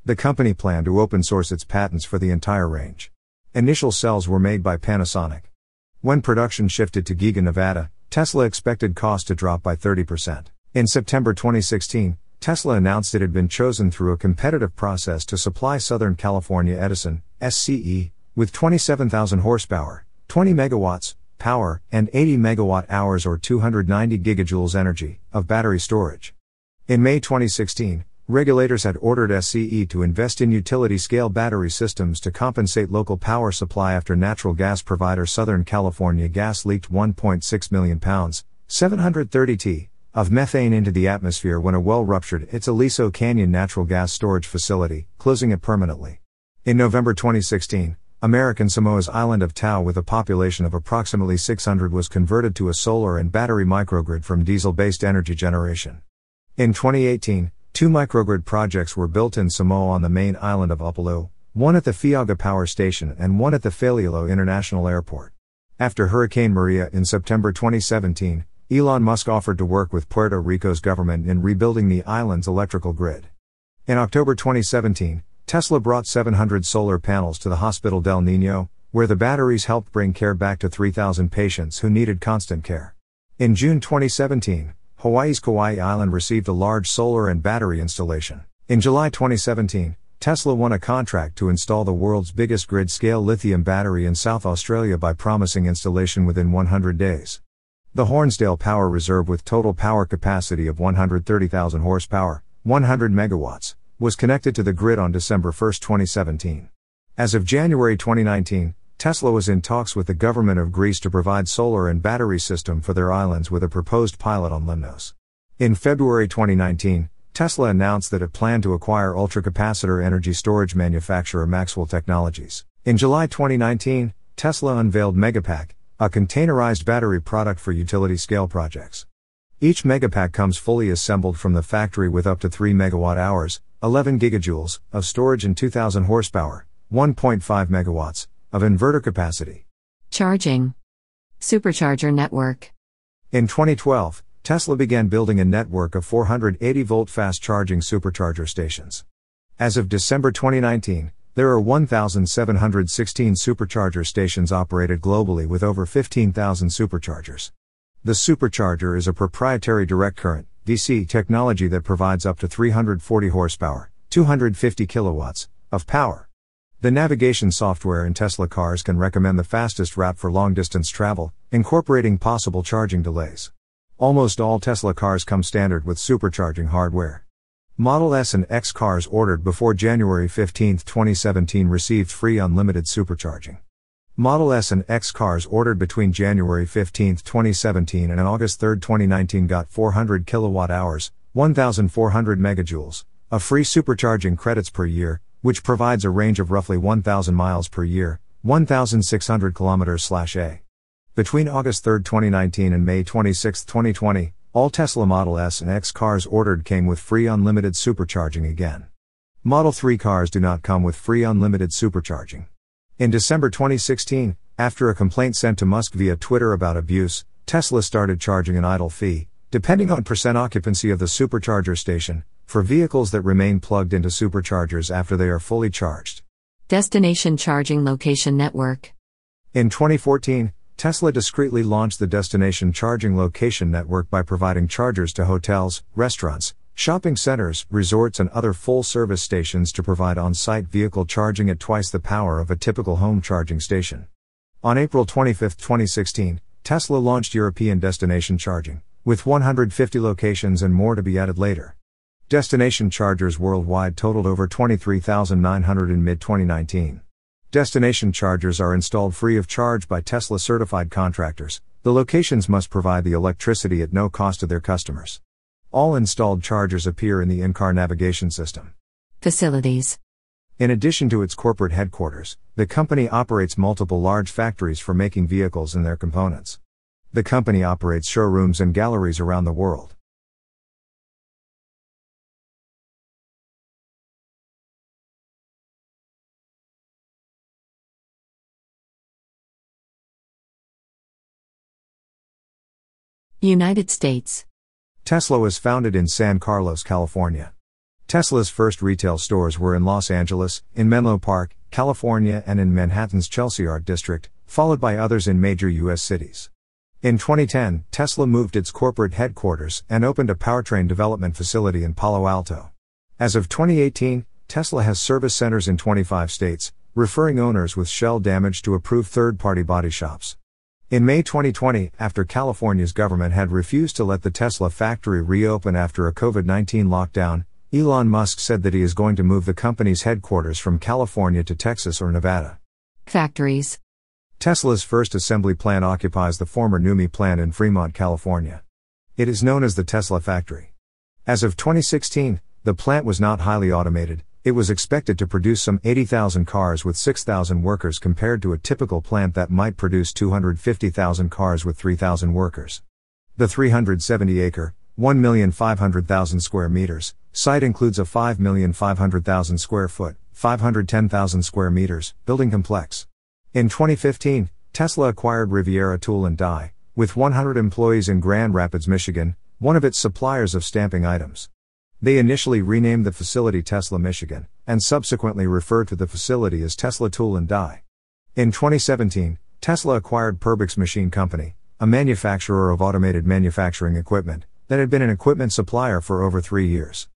Speaker 1: The company planned to open source its patents for the entire range. Initial cells were made by Panasonic. When production shifted to Giga Nevada, Tesla expected cost to drop by 30%. In September 2016, Tesla announced it had been chosen through a competitive process to supply Southern California Edison, SCE, with 27,000 horsepower, 20 megawatts, power, and 80 megawatt hours or 290 gigajoules energy of battery storage. In May 2016, regulators had ordered SCE to invest in utility scale battery systems to compensate local power supply after natural gas provider Southern California Gas leaked 1.6 million pounds, 730 t, of methane into the atmosphere when a well ruptured its Aliso Canyon natural gas storage facility, closing it permanently. In November 2016, American Samoa's island of Tau with a population of approximately 600 was converted to a solar and battery microgrid from diesel-based energy generation. In 2018, two microgrid projects were built in Samoa on the main island of Upolu, one at the Fiaga power station and one at the Faleolo International Airport. After Hurricane Maria in September 2017, Elon Musk offered to work with Puerto Rico's government in rebuilding the island's electrical grid. In October 2017, Tesla brought 700 solar panels to the Hospital del Nino, where the batteries helped bring care back to 3,000 patients who needed constant care. In June 2017, Hawaii's Kauai Island received a large solar and battery installation. In July 2017, Tesla won a contract to install the world's biggest grid scale lithium battery in South Australia by promising installation within 100 days. The Hornsdale Power Reserve with total power capacity of 130,000 horsepower, 100 megawatts, was connected to the grid on December 1, 2017. As of January 2019, Tesla was in talks with the government of Greece to provide solar and battery system for their islands with a proposed pilot on Lemnos. In February 2019, Tesla announced that it planned to acquire ultracapacitor energy storage manufacturer Maxwell Technologies. In July 2019, Tesla unveiled Megapack, a containerized battery product for utility scale projects. Each Megapack comes fully assembled from the factory with up to 3 megawatt hours, 11 gigajoules of storage and 2000 horsepower, 1.5 megawatts of inverter capacity. Charging. Supercharger network. In 2012, Tesla began building a network of 480 volt fast charging supercharger stations. As of December 2019, there are 1,716 supercharger stations operated globally with over 15,000 superchargers. The supercharger is a proprietary direct current, DC technology that provides up to 340 horsepower, 250 kilowatts, of power. The navigation software in Tesla cars can recommend the fastest route for long distance travel, incorporating possible charging delays. Almost all Tesla cars come standard with supercharging hardware. Model S and X cars ordered before January 15, 2017 received free unlimited supercharging. Model S and X cars ordered between January 15, 2017 and August 3, 2019 got 400 kilowatt hours, 1400 megajoules of free supercharging credits per year, which provides a range of roughly 1000 miles per year, 1600 kilometers/a. Between August 3, 2019 and May 26, 2020, all Tesla Model S and X cars ordered came with free unlimited supercharging again. Model 3 cars do not come with free unlimited supercharging. In December 2016, after a complaint sent to Musk via Twitter about abuse, Tesla started charging an idle fee, depending on percent occupancy of the supercharger station, for vehicles that remain plugged into superchargers after they are fully charged. Destination Charging
Speaker 2: Location Network
Speaker 1: In 2014, Tesla discreetly launched the Destination Charging Location Network by providing chargers to hotels, restaurants, Shopping centers, resorts, and other full service stations to provide on site vehicle charging at twice the power of a typical home charging station. On April 25, 2016, Tesla launched European destination charging, with 150 locations and more to be added later. Destination chargers worldwide totaled over 23,900 in mid 2019. Destination chargers are installed free of charge by Tesla certified contractors. The locations must provide the electricity at no cost to their customers. All installed chargers appear in the in-car navigation system. Facilities. In addition to its corporate headquarters, the company operates multiple large factories for making vehicles and their components. The company operates showrooms and galleries around the world. United States Tesla was founded in San Carlos, California. Tesla's first retail stores were in Los Angeles, in Menlo Park, California, and in Manhattan's Chelsea Art District, followed by others in major U.S. cities. In 2010, Tesla moved its corporate headquarters and opened a powertrain development facility in Palo Alto. As of 2018, Tesla has service centers in 25 states, referring owners with shell damage to approved third party body shops. In May 2020, after California's government had refused to let the Tesla factory reopen after a COVID 19 lockdown, Elon Musk said that he is going to move the company's headquarters from California to Texas or Nevada. Factories Tesla's first assembly plant occupies the former NUMI plant in Fremont, California. It is known as the Tesla factory. As of 2016, the plant was not highly automated, it was expected to produce some 80,000 cars with 6,000 workers compared to a typical plant that might produce 250,000 cars with 3,000 workers. The 370 acre, 1,500,000 square meters, site includes a 5,500,000 square foot, 510,000 square meters building complex. In 2015, Tesla acquired Riviera Tool and Die, with 100 employees in Grand Rapids, Michigan, one of its suppliers of stamping items. They initially renamed the facility Tesla Michigan, and subsequently referred to the facility as Tesla Tool and Die. In 2017, Tesla acquired Perbix Machine Company, a manufacturer of automated manufacturing equipment, that had been an equipment supplier for over three years.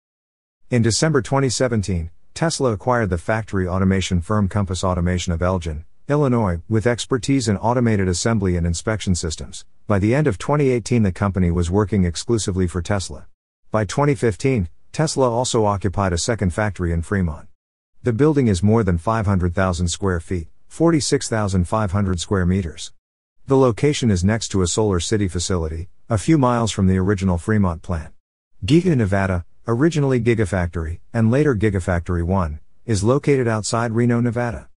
Speaker 1: In December 2017, Tesla acquired the factory automation firm Compass Automation of Elgin, Illinois, with expertise in automated assembly and inspection systems. By the end of 2018, the company was working exclusively for Tesla. By 2015, Tesla also occupied a second factory in Fremont. The building is more than 500,000 square feet, 46,500 square meters. The location is next to a solar city facility, a few miles from the original Fremont plant. Giga Nevada, originally Gigafactory, and later Gigafactory 1, is located outside Reno, Nevada.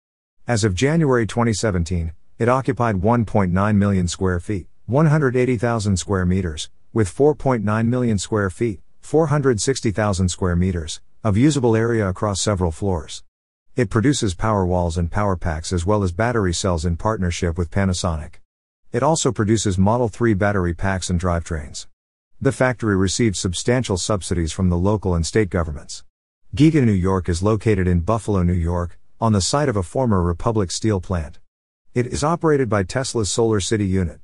Speaker 1: As of January 2017, it occupied 1.9 million square feet, 180,000 square meters, with 4.9 million square feet, 460,000 square meters, of usable area across several floors. It produces power walls and power packs as well as battery cells in partnership with Panasonic. It also produces Model 3 battery packs and drivetrains. The factory received substantial subsidies from the local and state governments. Giga New York is located in Buffalo, New York, on the site of a former Republic Steel plant. It is operated by Tesla's Solar City unit.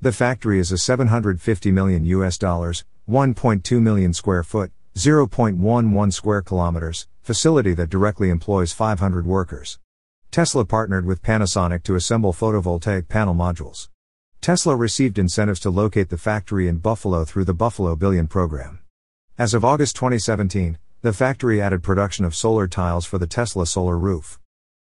Speaker 1: The factory is a 750 million US dollars, 1.2 million square foot, 0.11 square kilometers, facility that directly employs 500 workers. Tesla partnered with Panasonic to assemble photovoltaic panel modules. Tesla received incentives to locate the factory in Buffalo through the Buffalo Billion program. As of August 2017, the factory added production of solar tiles for the Tesla solar roof.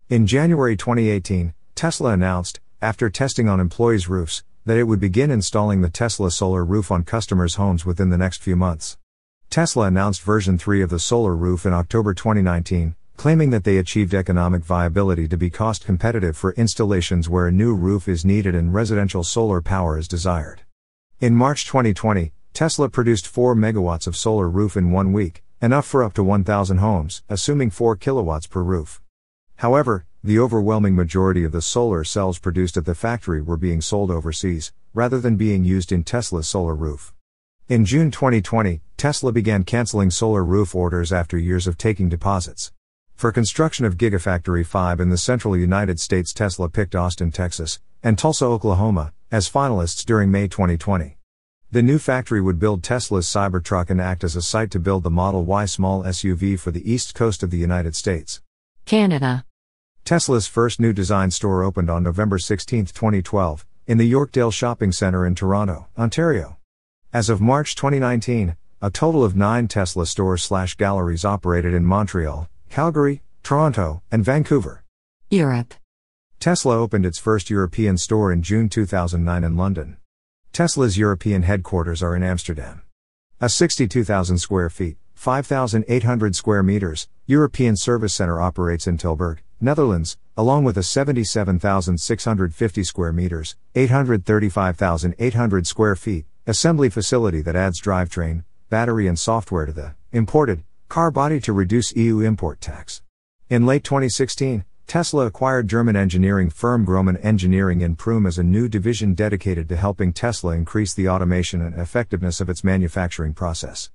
Speaker 1: In January 2018, Tesla announced, after testing on employees' roofs, that it would begin installing the Tesla solar roof on customers' homes within the next few months. Tesla announced version 3 of the solar roof in October 2019, claiming that they achieved economic viability to be cost competitive for installations where a new roof is needed and residential solar power is desired. In March 2020, Tesla produced 4 megawatts of solar roof in one week, enough for up to 1,000 homes, assuming 4 kilowatts per roof. However, the overwhelming majority of the solar cells produced at the factory were being sold overseas, rather than being used in Tesla's solar roof. In June 2020, Tesla began canceling solar roof orders after years of taking deposits. For construction of Gigafactory 5 in the central United States, Tesla picked Austin, Texas, and Tulsa, Oklahoma, as finalists during May 2020. The new factory would build Tesla's Cybertruck and act as a site to build the Model Y small SUV for the east coast of the United States. Canada Tesla's first new design store opened on November 16, 2012, in the Yorkdale Shopping Center in Toronto, Ontario. As of March 2019, a total of nine Tesla stores slash galleries operated in Montreal, Calgary, Toronto, and Vancouver. Europe. Tesla opened its first European store in June 2009 in London. Tesla's European headquarters are in Amsterdam. A 62,000 square feet, 5,800 square meters, European service center operates in Tilburg, Netherlands, along with a 77,650 square meters, 835,800 square feet, assembly facility that adds drivetrain, battery and software to the imported car body to reduce EU import tax. In late 2016, Tesla acquired German engineering firm Grohmann Engineering in Prüm as a new division dedicated to helping Tesla increase the automation and effectiveness of its manufacturing process.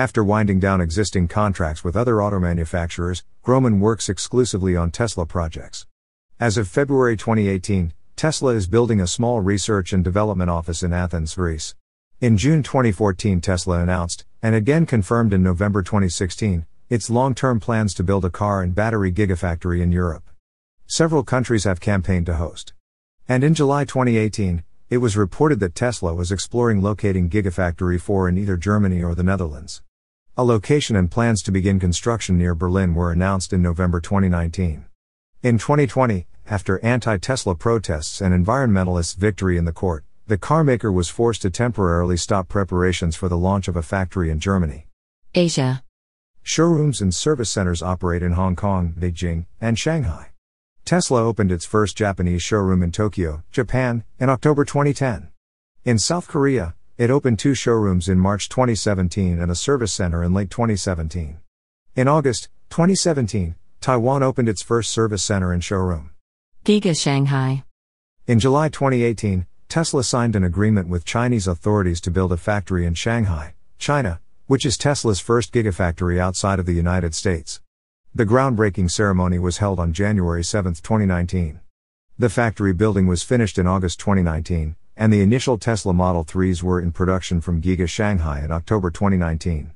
Speaker 1: After winding down existing contracts with other auto manufacturers, Groman works exclusively on Tesla projects. As of February 2018, Tesla is building a small research and development office in Athens, Greece. In June 2014, Tesla announced, and again confirmed in November 2016, its long term plans to build a car and battery gigafactory in Europe. Several countries have campaigned to host. And in July 2018, it was reported that Tesla was exploring locating Gigafactory 4 in either Germany or the Netherlands. A location and plans to begin construction near Berlin were announced in November 2019. In 2020, after anti-Tesla protests and environmentalists' victory in the court, the carmaker was forced to temporarily stop preparations for the launch of a factory in Germany. Asia. Showrooms and service centers operate in Hong Kong, Beijing, and Shanghai. Tesla opened its first Japanese showroom in Tokyo, Japan, in October 2010. In South Korea, it opened two showrooms in March 2017 and a service center in late 2017. In August 2017, Taiwan opened its first service center and showroom. Giga Shanghai. In July 2018, Tesla signed an agreement with Chinese authorities to build a factory in Shanghai, China, which is Tesla's first gigafactory outside of the United States. The groundbreaking ceremony was held on January 7, 2019. The factory building was finished in August 2019, and the initial Tesla Model 3s were in production from Giga Shanghai in October 2019.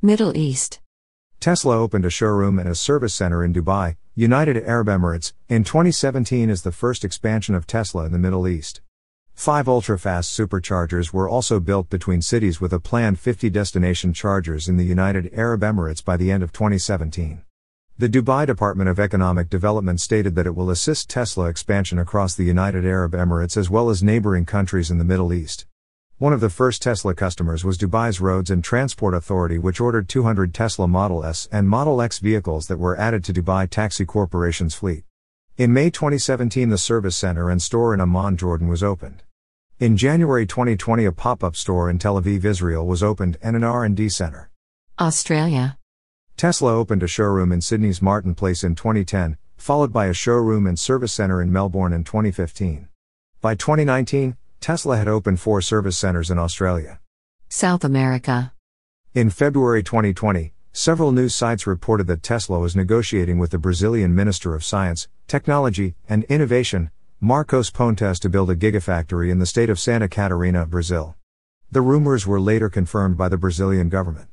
Speaker 1: Middle East Tesla opened a showroom and a service center in Dubai, United Arab Emirates, in 2017 as the first expansion of Tesla in the Middle East. Five ultra-fast superchargers were also built between cities with a planned 50 destination chargers in the United Arab Emirates by the end of 2017. The Dubai Department of Economic Development stated that it will assist Tesla expansion across the United Arab Emirates as well as neighboring countries in the Middle East. One of the first Tesla customers was Dubai's Roads and Transport Authority, which ordered 200 Tesla Model S and Model X vehicles that were added to Dubai Taxi Corporation's fleet. In May 2017, the service center and store in Amman, Jordan was opened. In January 2020, a pop-up store in Tel Aviv, Israel was opened and an R&D center. Australia Tesla opened a showroom in Sydney's Martin Place in 2010, followed by a showroom and service center in Melbourne in 2015. By 2019, Tesla had opened four service centers in Australia. South America. In February 2020, several news sites reported that Tesla was negotiating with the Brazilian Minister of Science, Technology, and Innovation, Marcos Pontes, to build a gigafactory in the state of Santa Catarina, Brazil. The rumors were later confirmed by the Brazilian government.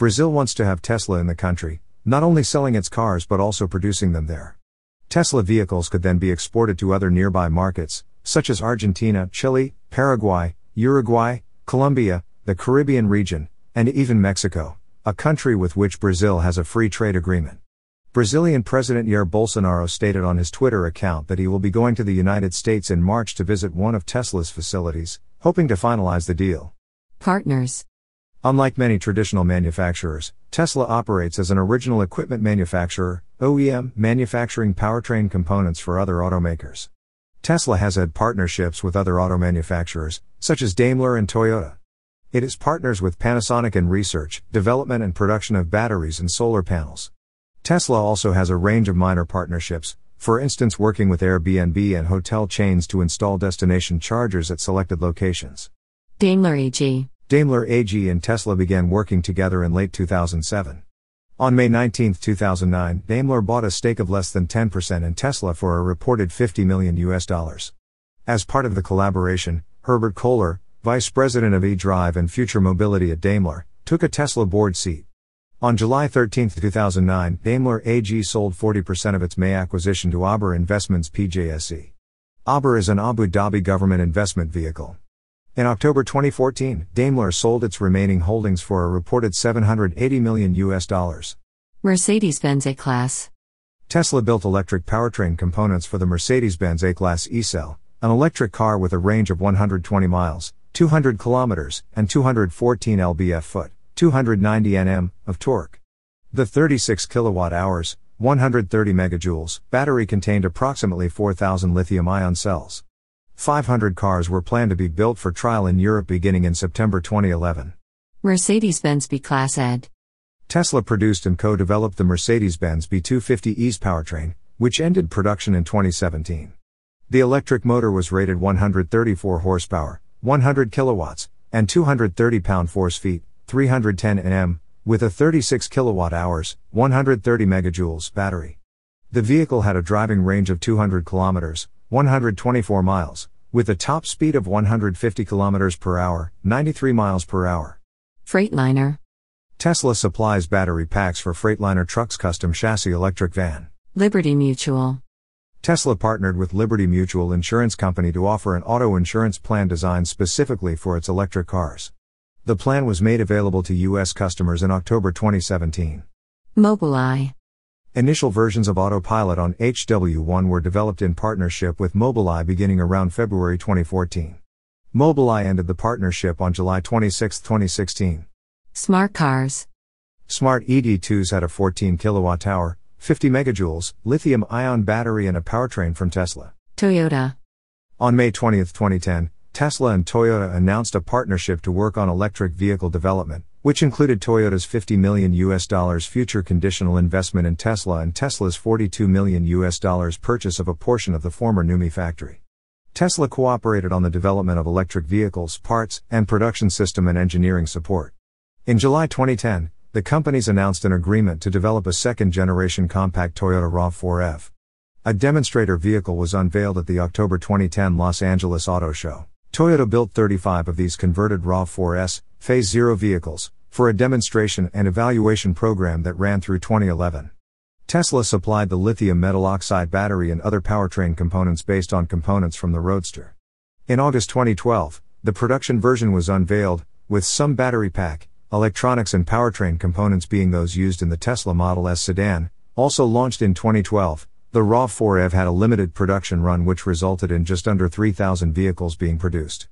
Speaker 1: Brazil wants to have Tesla in the country, not only selling its cars but also producing them there. Tesla vehicles could then be exported to other nearby markets, such as Argentina, Chile, Paraguay, Uruguay, Colombia, the Caribbean region, and even Mexico, a country with which Brazil has a free trade agreement. Brazilian President Jair Bolsonaro stated on his Twitter account that he will be going to the United States in March to visit one of Tesla's facilities, hoping to finalize the deal. Partners Unlike many traditional manufacturers, Tesla operates as an original equipment manufacturer, OEM, manufacturing powertrain components for other automakers. Tesla has had partnerships with other auto manufacturers, such as Daimler and Toyota. It is partners with Panasonic in research, development and production of batteries and solar panels. Tesla also has a range of minor partnerships, for instance working with Airbnb and hotel chains to install destination chargers at selected locations. Daimler AG. Daimler AG and Tesla began working together in late 2007. On May 19, 2009, Daimler bought a stake of less than 10% in Tesla for a reported 50 million US dollars. As part of the collaboration, Herbert Kohler, vice president of eDrive and Future Mobility at Daimler, took a Tesla board seat. On July 13, 2009, Daimler AG sold 40% of its May acquisition to Aber Investments PJSC. Aber is an Abu Dhabi government investment vehicle. In October 2014, Daimler sold its remaining holdings for a reported 780 million US dollars. Mercedes-Benz A-Class Tesla built electric powertrain components for the Mercedes-Benz A-Class E-Cell, an electric car with a range of 120 miles, 200 kilometers, and 214 lbf-foot, 290 nm of torque. The 36 kilowatt-hours, 130 megajoules battery contained approximately 4000 lithium-ion cells. 500 cars were planned to be built for trial in Europe beginning in September 2011. Mercedes-Benz
Speaker 2: B-Class Ed.
Speaker 1: Tesla produced and co-developed the Mercedes-Benz B250e's powertrain, which ended production in 2017. The electric motor was rated 134 horsepower, 100 kilowatts, and 230 pound-force feet, 310 Nm, with a 36 kilowatt hours, 130 megajoules battery. The vehicle had a driving range of 200 kilometers, 124 miles, with a top speed of 150 kilometers per hour, 93 miles per hour. Freightliner. Tesla supplies battery packs for Freightliner trucks custom chassis electric van.
Speaker 2: Liberty Mutual.
Speaker 1: Tesla partnered with Liberty Mutual Insurance Company to offer an auto insurance plan designed specifically for its electric cars. The plan was made available to U.S. customers in October 2017.
Speaker 2: Mobileye.
Speaker 1: Initial versions of Autopilot on HW1 were developed in partnership with Mobileye beginning around February 2014. Mobileye ended the partnership on July 26, 2016. Smart cars. Smart ED2s had a 14 kilowatt hour, 50 megajoules, lithium ion battery and a powertrain from Tesla. Toyota. On May 20, 2010, Tesla and Toyota announced a partnership to work on electric vehicle development, which included Toyota's 50 million US dollars future conditional investment in Tesla and Tesla's 42 million US dollars purchase of a portion of the former Numi factory. Tesla cooperated on the development of electric vehicles, parts, and production system and engineering support. In July 2010, the companies announced an agreement to develop a second generation compact Toyota RAV4F. A demonstrator vehicle was unveiled at the October 2010 Los Angeles Auto Show. Toyota built 35 of these converted RAV4S Phase Zero vehicles, for a demonstration and evaluation program that ran through 2011. Tesla supplied the lithium metal oxide battery and other powertrain components based on components from the Roadster. In August 2012, the production version was unveiled, with some battery pack, electronics, and powertrain components being those used in the Tesla Model S sedan. Also launched in 2012, the RAV4EV had a limited production run which resulted in just under 3,000 vehicles being produced.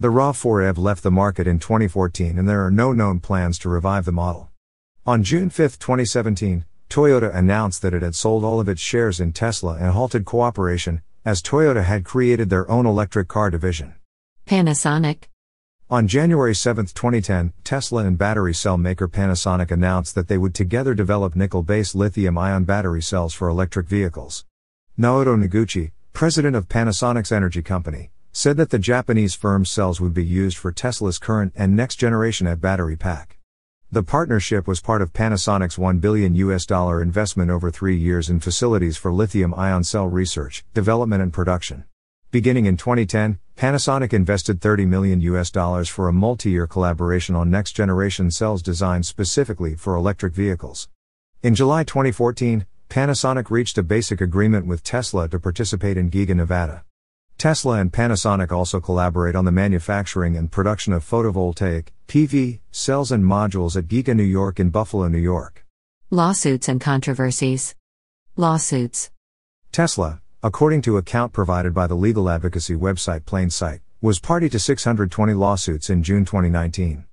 Speaker 1: The RAV4 EV left the market in 2014 and there are no known plans to revive the model. On June 5, 2017, Toyota announced that it had sold all of its shares in Tesla and halted cooperation, as Toyota had created their own electric car division. Panasonic. On January 7, 2010, Tesla and battery cell maker Panasonic announced that they would together develop nickel based lithium ion battery cells for electric vehicles. Naoto Noguchi, president of Panasonic's energy company, said that the Japanese firm's cells would be used for Tesla's current and next generation at battery pack. The partnership was part of Panasonic's 1 billion US dollar investment over 3 years in facilities for lithium ion cell research, development and production. Beginning in 2010, Panasonic invested 30 million US dollars for a multi-year collaboration on next-generation cells designed specifically for electric vehicles. In July 2014, Panasonic reached a basic agreement with Tesla to participate in Giga Nevada. Tesla and Panasonic also collaborate on the manufacturing and production of photovoltaic, PV, cells and modules at Giga New York in Buffalo, New York. Lawsuits and controversies. Lawsuits. Tesla, according to account provided by the legal advocacy website Plainsight, was party to 620 lawsuits in June 2019.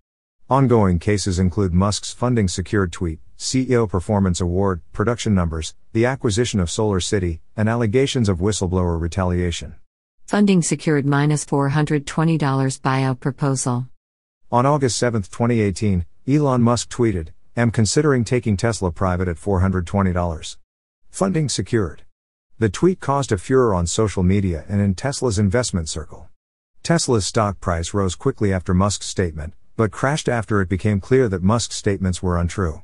Speaker 1: Ongoing cases include Musk's funding secured tweet, CEO performance award, production numbers, the acquisition of Solar City, and allegations of whistleblower retaliation.
Speaker 2: Funding secured minus $420 buyout proposal.
Speaker 1: On August 7, 2018, Elon Musk tweeted, Am considering taking Tesla private at $420. Funding secured. The tweet caused a furor on social media and in Tesla's investment circle. Tesla's stock price rose quickly after Musk's statement, but crashed after it became clear that Musk's statements were untrue.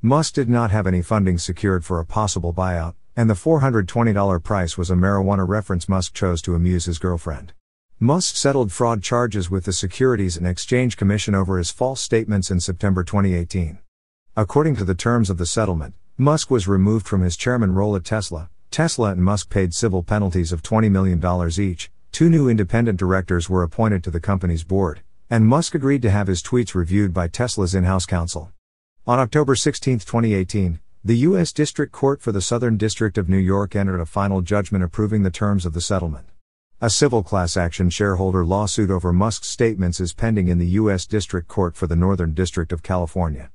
Speaker 1: Musk did not have any funding secured for a possible buyout, and the $420 price was a marijuana reference Musk chose to amuse his girlfriend. Musk settled fraud charges with the Securities and Exchange Commission over his false statements in September 2018. According to the terms of the settlement, Musk was removed from his chairman role at Tesla. Tesla and Musk paid civil penalties of $20 million each. Two new independent directors were appointed to the company's board, and Musk agreed to have his tweets reviewed by Tesla's in house counsel. On October 16, 2018, the U.S. District Court for the Southern District of New York entered a final judgment approving the terms of the settlement. A civil class action shareholder lawsuit over Musk's statements is pending in the U.S. District Court for the Northern District of California.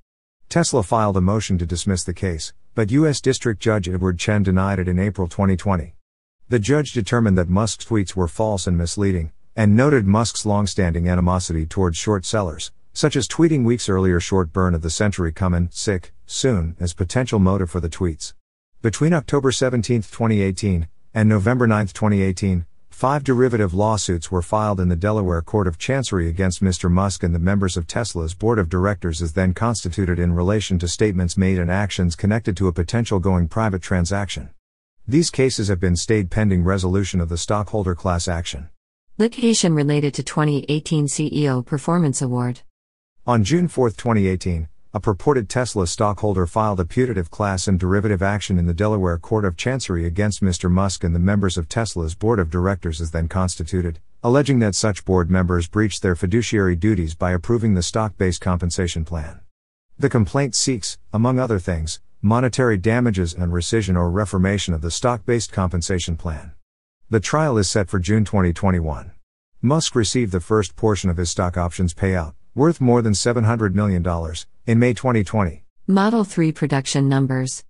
Speaker 1: Tesla filed a motion to dismiss the case, but U.S. District Judge Edward Chen denied it in April 2020. The judge determined that Musk's tweets were false and misleading, and noted Musk's longstanding animosity towards short sellers, such as tweeting weeks earlier short burn of the century coming, sick, soon as potential motive for the tweets. Between October 17, 2018, and November 9, 2018, five derivative lawsuits were filed in the Delaware Court of Chancery against Mr. Musk and the members of Tesla's board of directors as then constituted in relation to statements made and actions connected to a potential going private transaction. These cases have been stayed pending resolution of the stockholder class action.
Speaker 2: Litigation related to 2018 CEO Performance Award.
Speaker 1: On June 4, 2018, a purported Tesla stockholder filed a putative class and derivative action in the Delaware Court of Chancery against Mr. Musk and the members of Tesla's board of directors as then constituted, alleging that such board members breached their fiduciary duties by approving the stock based compensation plan. The complaint seeks, among other things, monetary damages and rescission or reformation of the stock based compensation plan. The trial is set for June 2021. Musk received the first portion of his stock options payout, worth more than $700 million, in May 2020. Model 3 production numbers.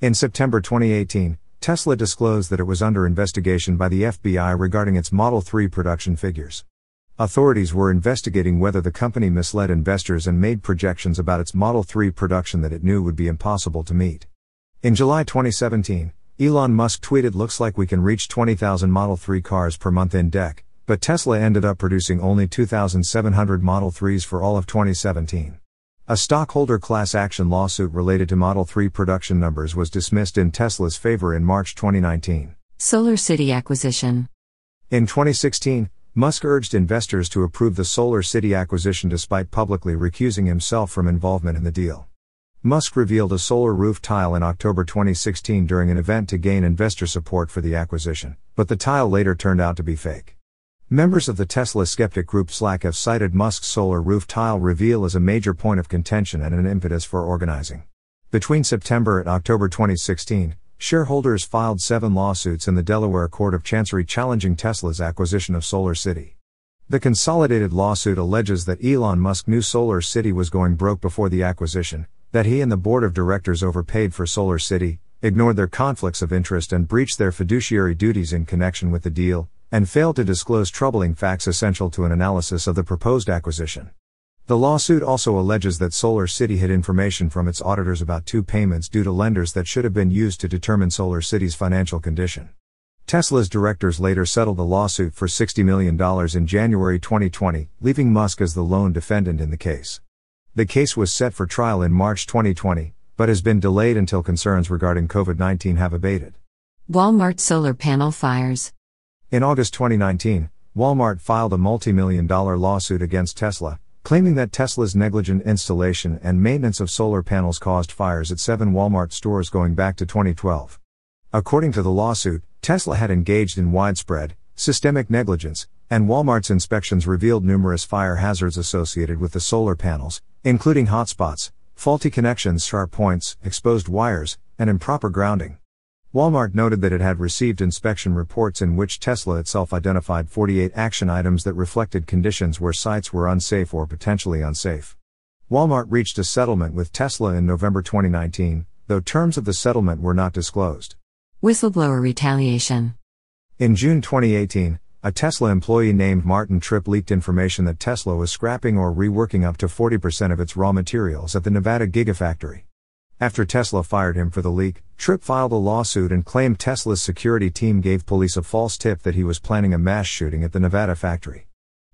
Speaker 1: In September 2018, Tesla disclosed that it was under investigation by the FBI regarding its Model 3 production figures. Authorities were investigating whether the company misled investors and made projections about its Model 3 production that it knew would be impossible to meet. In July 2017, Elon Musk tweeted looks like we can reach 20,000 Model 3 cars per month in DEC, but Tesla ended up producing only 2,700 Model 3s for all of 2017. A stockholder class action lawsuit related to Model 3 production numbers was dismissed in Tesla's favor in March 2019.
Speaker 2: Solar City acquisition.
Speaker 1: In 2016, Musk urged investors to approve the Solar City acquisition despite publicly recusing himself from involvement in the deal. Musk revealed a solar roof tile in October 2016 during an event to gain investor support for the acquisition, but the tile later turned out to be fake. Members of the Tesla skeptic group Slack have cited Musk's solar roof tile reveal as a major point of contention and an impetus for organizing. Between September and October 2016, shareholders filed seven lawsuits in the Delaware Court of Chancery challenging Tesla's acquisition of Solar City. The consolidated lawsuit alleges that Elon Musk knew Solar City was going broke before the acquisition, that he and the board of directors overpaid for Solar City, ignored their conflicts of interest, and breached their fiduciary duties in connection with the deal, and failed to disclose troubling facts essential to an analysis of the proposed acquisition. The lawsuit also alleges that Solar City hid information from its auditors about two payments due to lenders that should have been used to determine Solar City's financial condition. Tesla's directors later settled the lawsuit for $60 million in January 2020, leaving Musk as the lone defendant in the case. The case was set for trial in March 2020, but has been delayed until concerns regarding COVID 19 have abated. Walmart solar panel fires. In August 2019, Walmart filed a multi-million dollar lawsuit against Tesla, claiming that Tesla's negligent installation and maintenance of solar panels caused fires at seven Walmart stores going back to 2012. According to the lawsuit, Tesla had engaged in widespread, systemic negligence, and Walmart's inspections revealed numerous fire hazards associated with the solar panels, including hotspots, faulty connections, sharp points, exposed wires, and improper grounding. Walmart noted that it had received inspection reports in which Tesla itself identified 48 action items that reflected conditions where sites were unsafe or potentially unsafe. Walmart reached a settlement with Tesla in November 2019, though terms of the settlement were not disclosed. Whistleblower retaliation. In June 2018, a Tesla employee named Martin Tripp leaked information that Tesla was scrapping or reworking up to 40% of its raw materials at the Nevada Gigafactory. After Tesla fired him for the leak, Tripp filed a lawsuit and claimed Tesla's security team gave police a false tip that he was planning a mass shooting at the Nevada factory.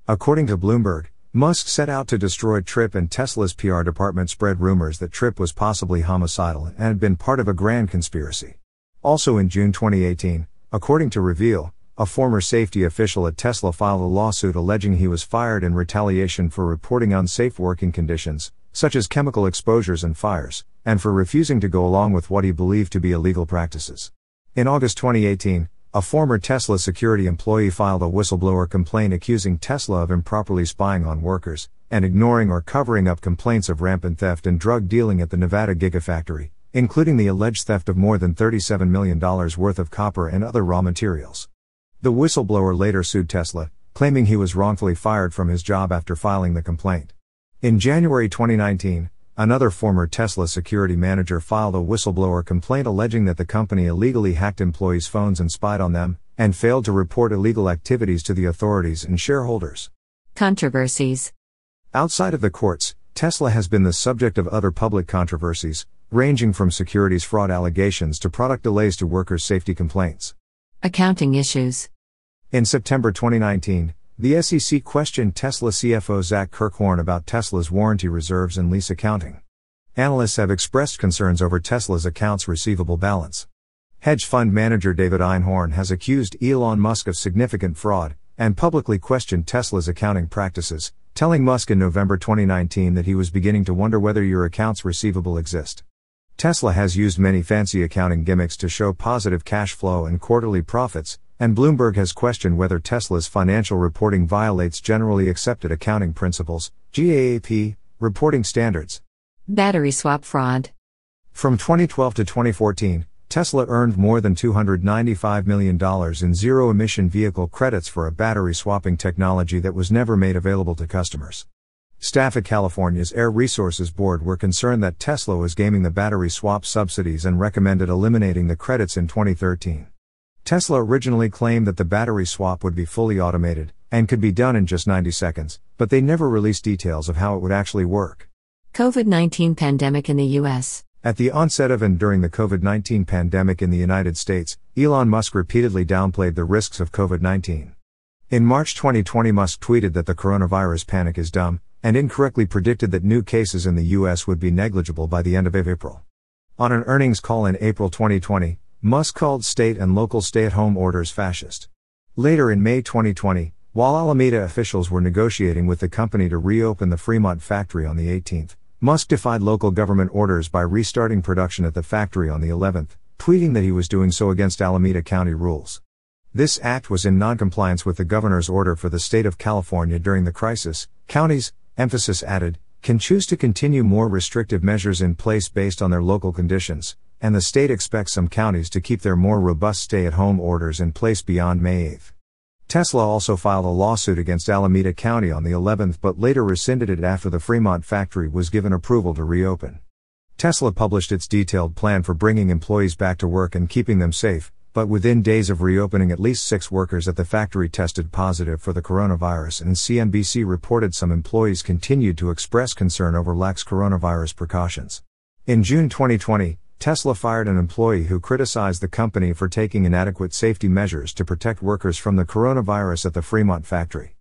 Speaker 1: According to Bloomberg, Musk set out to destroy Tripp and Tesla's PR department spread rumors that Tripp was possibly homicidal and had been part of a grand conspiracy. Also in June 2018, according to Reveal, a former safety official at Tesla filed a lawsuit alleging he was fired in retaliation for reporting unsafe working conditions, such as chemical exposures and fires, and for refusing to go along with what he believed to be illegal practices. In August 2018, a former Tesla security employee filed a whistleblower complaint accusing Tesla of improperly spying on workers and ignoring or covering up complaints of rampant theft and drug dealing at the Nevada Gigafactory, including the alleged theft of more than $37 million worth of copper and other raw materials. The whistleblower later sued Tesla, claiming he was wrongfully fired from his job after filing the complaint. In January 2019, Another former Tesla security manager filed a whistleblower complaint alleging that the company illegally hacked employees' phones and spied on them, and failed to report illegal activities to the authorities and shareholders. Controversies Outside of the courts, Tesla has been the subject of other public controversies, ranging from securities fraud allegations to product delays to workers' safety complaints. Accounting issues In September 2019, the SEC questioned Tesla CFO Zach Kirkhorn about Tesla's warranty reserves and lease accounting. Analysts have expressed concerns over Tesla's accounts receivable balance. Hedge fund manager David Einhorn has accused Elon Musk of significant fraud and publicly questioned Tesla's accounting practices, telling Musk in November 2019 that he was beginning to wonder whether your accounts receivable exist. Tesla has used many fancy accounting gimmicks to show positive cash flow and quarterly profits, and Bloomberg has questioned whether Tesla's financial reporting violates generally accepted accounting principles, GAAP, reporting standards. Battery swap fraud. From 2012 to 2014, Tesla earned more than $295 million in zero emission vehicle credits for a battery swapping technology that was never made available to customers. Staff at California's Air Resources Board were concerned that Tesla was gaming the battery swap subsidies and recommended eliminating the credits in 2013. Tesla originally claimed that the battery swap would be fully automated, and could be done in just 90 seconds, but they never released details of how it would actually work. COVID 19 pandemic in the US. At the onset of and during the COVID 19 pandemic in the United States, Elon Musk repeatedly downplayed the risks of COVID 19. In March 2020, Musk tweeted that the coronavirus panic is dumb, and incorrectly predicted that new cases in the US would be negligible by the end of April. On an earnings call in April 2020, Musk called state and local stay at home orders fascist. Later in May 2020, while Alameda officials were negotiating with the company to reopen the Fremont factory on the 18th, Musk defied local government orders by restarting production at the factory on the 11th, tweeting that he was doing so against Alameda County rules. This act was in noncompliance with the governor's order for the state of California during the crisis. Counties, emphasis added, can choose to continue more restrictive measures in place based on their local conditions, and the state expects some counties to keep their more robust stay at home orders in place beyond May 8. Tesla also filed a lawsuit against Alameda County on the 11th but later rescinded it after the Fremont factory was given approval to reopen. Tesla published its detailed plan for bringing employees back to work and keeping them safe, but within days of reopening at least six workers at the factory tested positive for the coronavirus and CNBC reported some employees continued to express concern over lax coronavirus precautions. In June 2020, Tesla fired an employee who criticized the company for taking inadequate safety measures to protect workers from the coronavirus at the Fremont factory.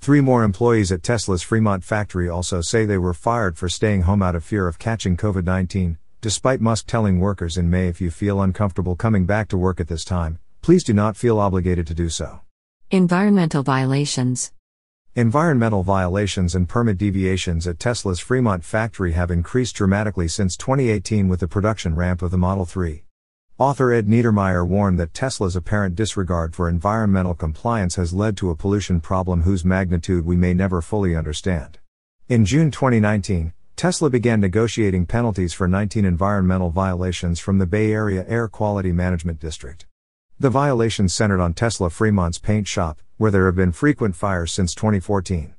Speaker 1: Three more employees at Tesla's Fremont factory also say they were fired for staying home out of fear of catching COVID 19, despite Musk telling workers in May if you feel uncomfortable coming back to work at this time, please do not feel obligated to do so. Environmental violations. Environmental violations and permit deviations at Tesla's Fremont factory have increased dramatically since 2018 with the production ramp of the Model 3. Author Ed Niedermeyer warned that Tesla's apparent disregard for environmental compliance has led to a pollution problem whose magnitude we may never fully understand. In June 2019, Tesla began negotiating penalties for 19 environmental violations from the Bay Area Air Quality Management District. The violation centered on Tesla Fremont's paint shop, where there have been frequent fires since 2014.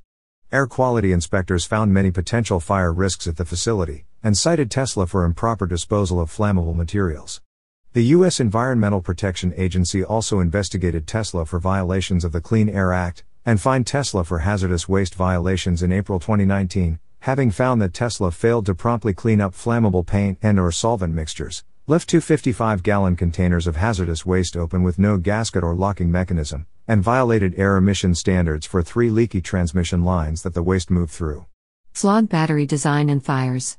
Speaker 1: Air quality inspectors found many potential fire risks at the facility, and cited Tesla for improper disposal of flammable materials. The U.S. Environmental Protection Agency also investigated Tesla for violations of the Clean Air Act, and fined Tesla for hazardous waste violations in April 2019, having found that Tesla failed to promptly clean up flammable paint and or solvent mixtures, Left two 55 gallon containers of hazardous waste open with no gasket or locking mechanism, and violated air emission standards for three leaky transmission lines that the waste moved through. Flawed battery design and fires.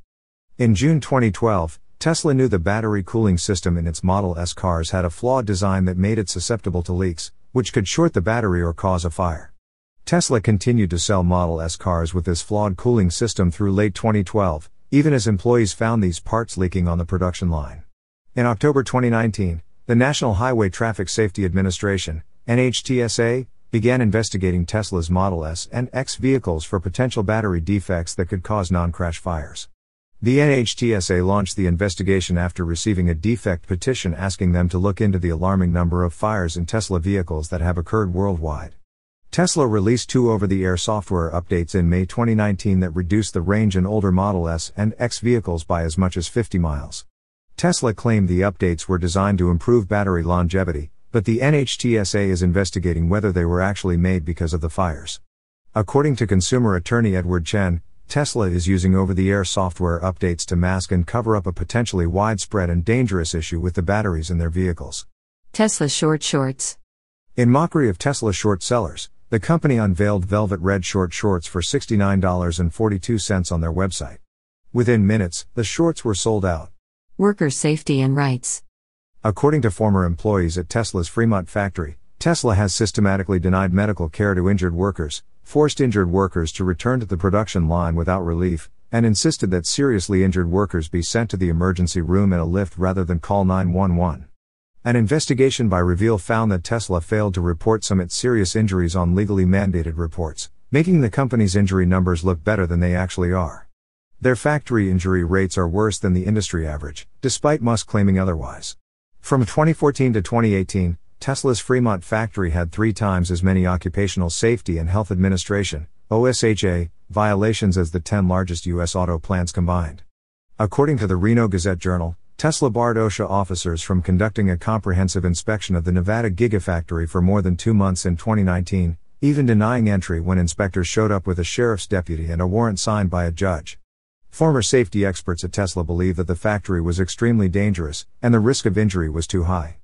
Speaker 1: In June 2012, Tesla knew the battery cooling system in its Model S cars had a flawed design that made it susceptible to leaks, which could short the battery or cause a fire. Tesla continued to sell Model S cars with this flawed cooling system through late 2012, even as employees found these parts leaking on the production line. In October 2019, the National Highway Traffic Safety Administration, NHTSA, began investigating Tesla's Model S and X vehicles for potential battery defects that could cause non crash fires. The NHTSA launched the investigation after receiving a defect petition asking them to look into the alarming number of fires in Tesla vehicles that have occurred worldwide. Tesla released two over the air software updates in May 2019 that reduced the range in older Model S and X vehicles by as much as 50 miles. Tesla claimed the updates were designed to improve battery longevity, but the NHTSA is investigating whether they were actually made because of the fires. According to consumer attorney Edward Chen, Tesla is using over the air software updates to mask and cover up a potentially widespread and dangerous issue with the batteries in their vehicles. Tesla short shorts. In mockery of Tesla short sellers, the company unveiled velvet red short shorts for $69.42 on their website. Within minutes, the shorts were sold out. Worker safety and rights. According to former employees at Tesla's Fremont factory, Tesla has systematically denied medical care to injured workers, forced injured workers to return to the production line without relief, and insisted that seriously injured workers be sent to the emergency room in a lift rather than call 911. An investigation by Reveal found that Tesla failed to report some its serious injuries on legally mandated reports, making the company's injury numbers look better than they actually are. Their factory injury rates are worse than the industry average, despite Musk claiming otherwise. From 2014 to 2018, Tesla's Fremont factory had three times as many Occupational Safety and Health Administration OSHA, violations as the 10 largest U.S. auto plants combined. According to the Reno Gazette Journal, Tesla barred OSHA officers from conducting a comprehensive inspection of the Nevada Gigafactory for more than two months in 2019, even denying entry when inspectors showed up with a sheriff's deputy and a warrant signed by a judge. Former safety experts at Tesla believe that the factory was extremely dangerous, and the risk of injury was too high.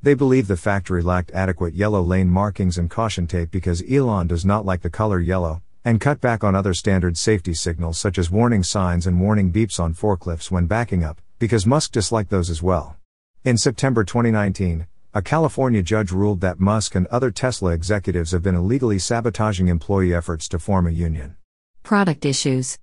Speaker 1: They believe the factory lacked adequate yellow lane markings and caution tape because Elon does not like the color yellow, and cut back on other standard safety signals such as warning signs and warning beeps on forklifts when backing up, because Musk disliked those as well. In September 2019, a California judge ruled that Musk and other Tesla executives have been illegally sabotaging employee efforts to form a union. Product issues.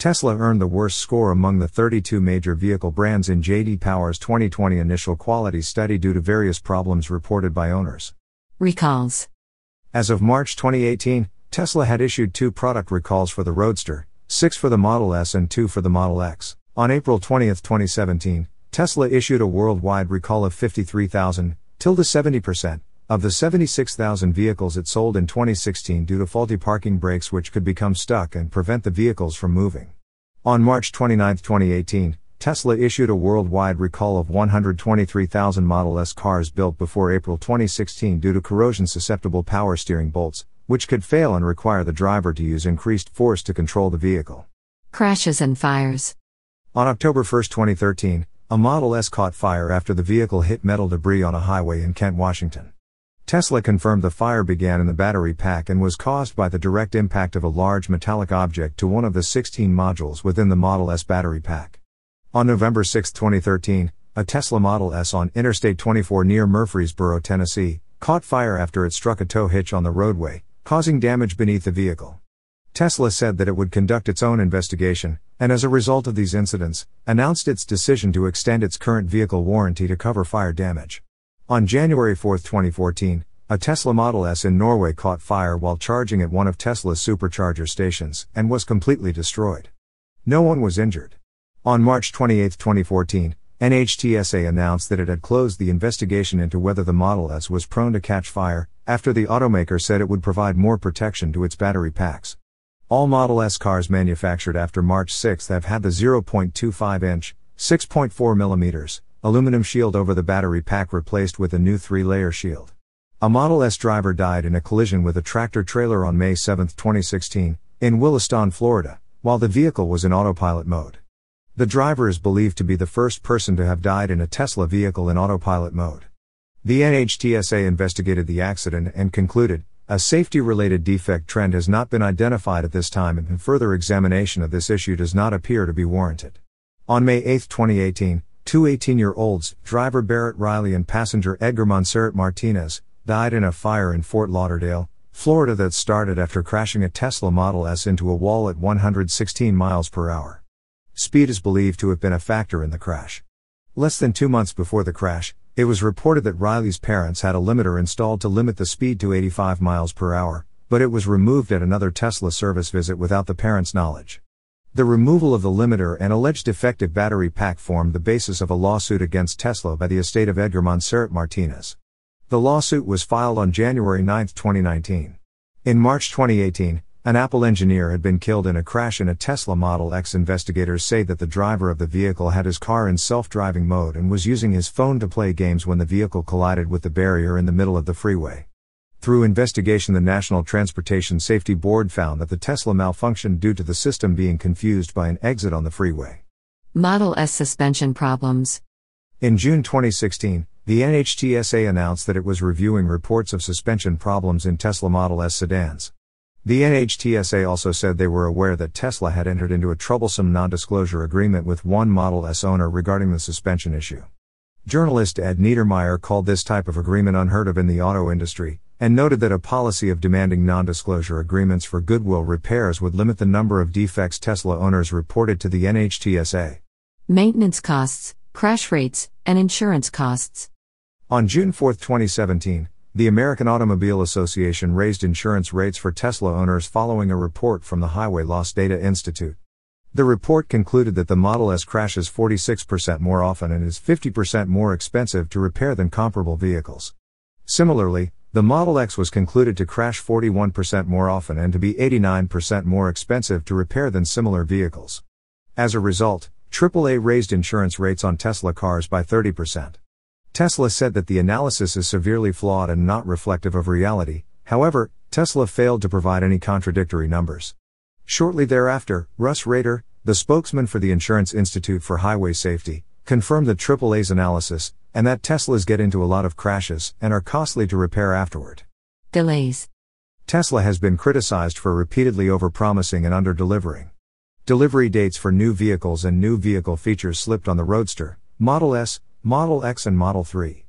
Speaker 1: Tesla earned the worst score among the 32 major vehicle brands in JD Power's 2020 initial quality study due to various problems reported by owners. Recalls. As of March 2018, Tesla had issued two product recalls for the Roadster, six for the Model S and two for the Model X. On April 20, 2017, Tesla issued a worldwide recall of 53,000, tilde 70%, of the 76,000 vehicles it sold in 2016 due to faulty parking brakes which could become stuck and prevent the vehicles from moving. On March 29, 2018, Tesla issued a worldwide recall of 123,000 Model S cars built before April 2016 due to corrosion susceptible power steering bolts, which could fail and require the driver to use increased force to control the vehicle. Crashes and fires. On October 1, 2013, a Model S caught fire after the vehicle hit metal debris on a highway in Kent, Washington. Tesla confirmed the fire began in the battery pack and was caused by the direct impact of a large metallic object to one of the 16 modules within the Model S battery pack. On November 6, 2013, a Tesla Model S on Interstate 24 near Murfreesboro, Tennessee, caught fire after it struck a tow hitch on the roadway, causing damage beneath the vehicle. Tesla said that it would conduct its own investigation, and as a result of these incidents, announced its decision to extend its current vehicle warranty to cover fire damage. On January 4, 2014, a Tesla Model S in Norway caught fire while charging at one of Tesla's supercharger stations and was completely destroyed. No one was injured. On March 28, 2014, NHTSA announced that it had closed the investigation into whether the Model S was prone to catch fire, after the automaker said it would provide more protection to its battery packs. All Model S cars manufactured after March 6 have had the 0.25 inch, 6.4 millimeters, aluminum shield over the battery pack replaced with a new three-layer shield. A Model S driver died in a collision with a tractor trailer on May 7, 2016, in Williston, Florida, while the vehicle was in autopilot mode. The driver is believed to be the first person to have died in a Tesla vehicle in autopilot mode. The NHTSA investigated the accident and concluded, a safety-related defect trend has not been identified at this time and further examination of this issue does not appear to be warranted. On May 8, 2018, Two 18-year-olds, driver Barrett Riley and passenger Edgar Monserrat Martinez, died in a fire in Fort Lauderdale, Florida that started after crashing a Tesla Model S into a wall at 116 miles per hour. Speed is believed to have been a factor in the crash. Less than two months before the crash, it was reported that Riley's parents had a limiter installed to limit the speed to 85 miles per hour, but it was removed at another Tesla service visit without the parents' knowledge. The removal of the limiter and alleged defective battery pack formed the basis of a lawsuit against Tesla by the estate of Edgar Montserrat Martinez. The lawsuit was filed on January 9, 2019. In March 2018, an Apple engineer had been killed in a crash in a Tesla Model X. Investigators say that the driver of the vehicle had his car in self driving mode and was using his phone to play games when the vehicle collided with the barrier in the middle of the freeway. Through investigation, the National Transportation Safety Board found that the Tesla malfunctioned due to the system being confused by an exit on the freeway. Model S suspension problems. In June 2016, the NHTSA announced that it was reviewing reports of suspension problems in Tesla Model S sedans. The NHTSA also said they were aware that Tesla had entered into a troublesome non disclosure agreement with one Model S owner regarding the suspension issue. Journalist Ed Niedermeyer called this type of agreement unheard of in the auto industry, and noted that a policy of demanding non-disclosure agreements for goodwill repairs would limit the number of defects Tesla owners reported to the NHTSA.
Speaker 2: Maintenance costs, crash rates, and insurance costs.
Speaker 1: On June 4, 2017, the American Automobile Association raised insurance rates for Tesla owners following a report from the Highway Loss Data Institute. The report concluded that the Model S crashes 46% more often and is 50% more expensive to repair than comparable vehicles. Similarly, the Model X was concluded to crash 41% more often and to be 89% more expensive to repair than similar vehicles. As a result, AAA raised insurance rates on Tesla cars by 30%. Tesla said that the analysis is severely flawed and not reflective of reality, however, Tesla failed to provide any contradictory numbers. Shortly thereafter, Russ Rader, the spokesman for the Insurance Institute for Highway Safety, confirmed the AAA's analysis, and that Teslas get into a lot of crashes and are costly to repair afterward. Delays. Tesla has been criticized for repeatedly overpromising and underdelivering. Delivery dates for new vehicles and new vehicle features slipped on the Roadster, Model S, Model X, and Model 3.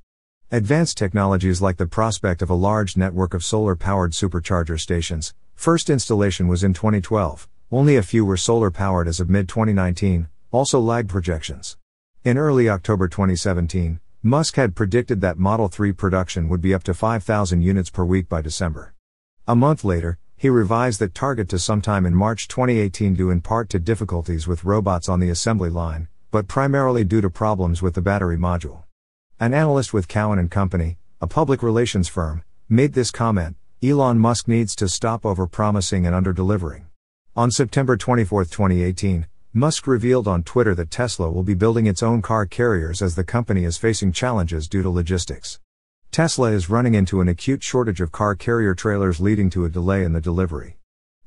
Speaker 1: Advanced technologies like the prospect of a large network of solar powered supercharger stations, First installation was in 2012, only a few were solar powered as of mid 2019, also lagged projections. In early October 2017, Musk had predicted that Model 3 production would be up to 5,000 units per week by December. A month later, he revised that target to sometime in March 2018 due in part to difficulties with robots on the assembly line, but primarily due to problems with the battery module. An analyst with Cowan and Company, a public relations firm, made this comment, Elon Musk needs to stop overpromising and underdelivering. On September 24, 2018, Musk revealed on Twitter that Tesla will be building its own car carriers as the company is facing challenges due to logistics. Tesla is running into an acute shortage of car carrier trailers, leading to a delay in the delivery.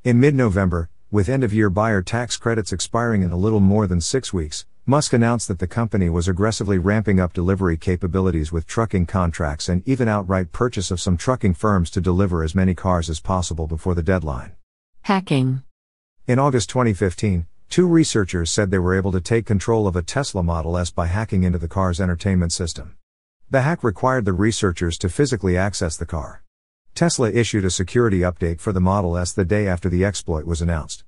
Speaker 1: In mid November, with end of year buyer tax credits expiring in a little more than six weeks, Musk announced that the company was aggressively ramping up delivery capabilities with trucking contracts and even outright purchase of some trucking firms to deliver as many cars as possible before the deadline. Hacking. In August 2015, two researchers said they were able to take control of a Tesla Model S by hacking into the car's entertainment system. The hack required the researchers to physically access the car. Tesla issued a security update for the Model S the day after the exploit was announced.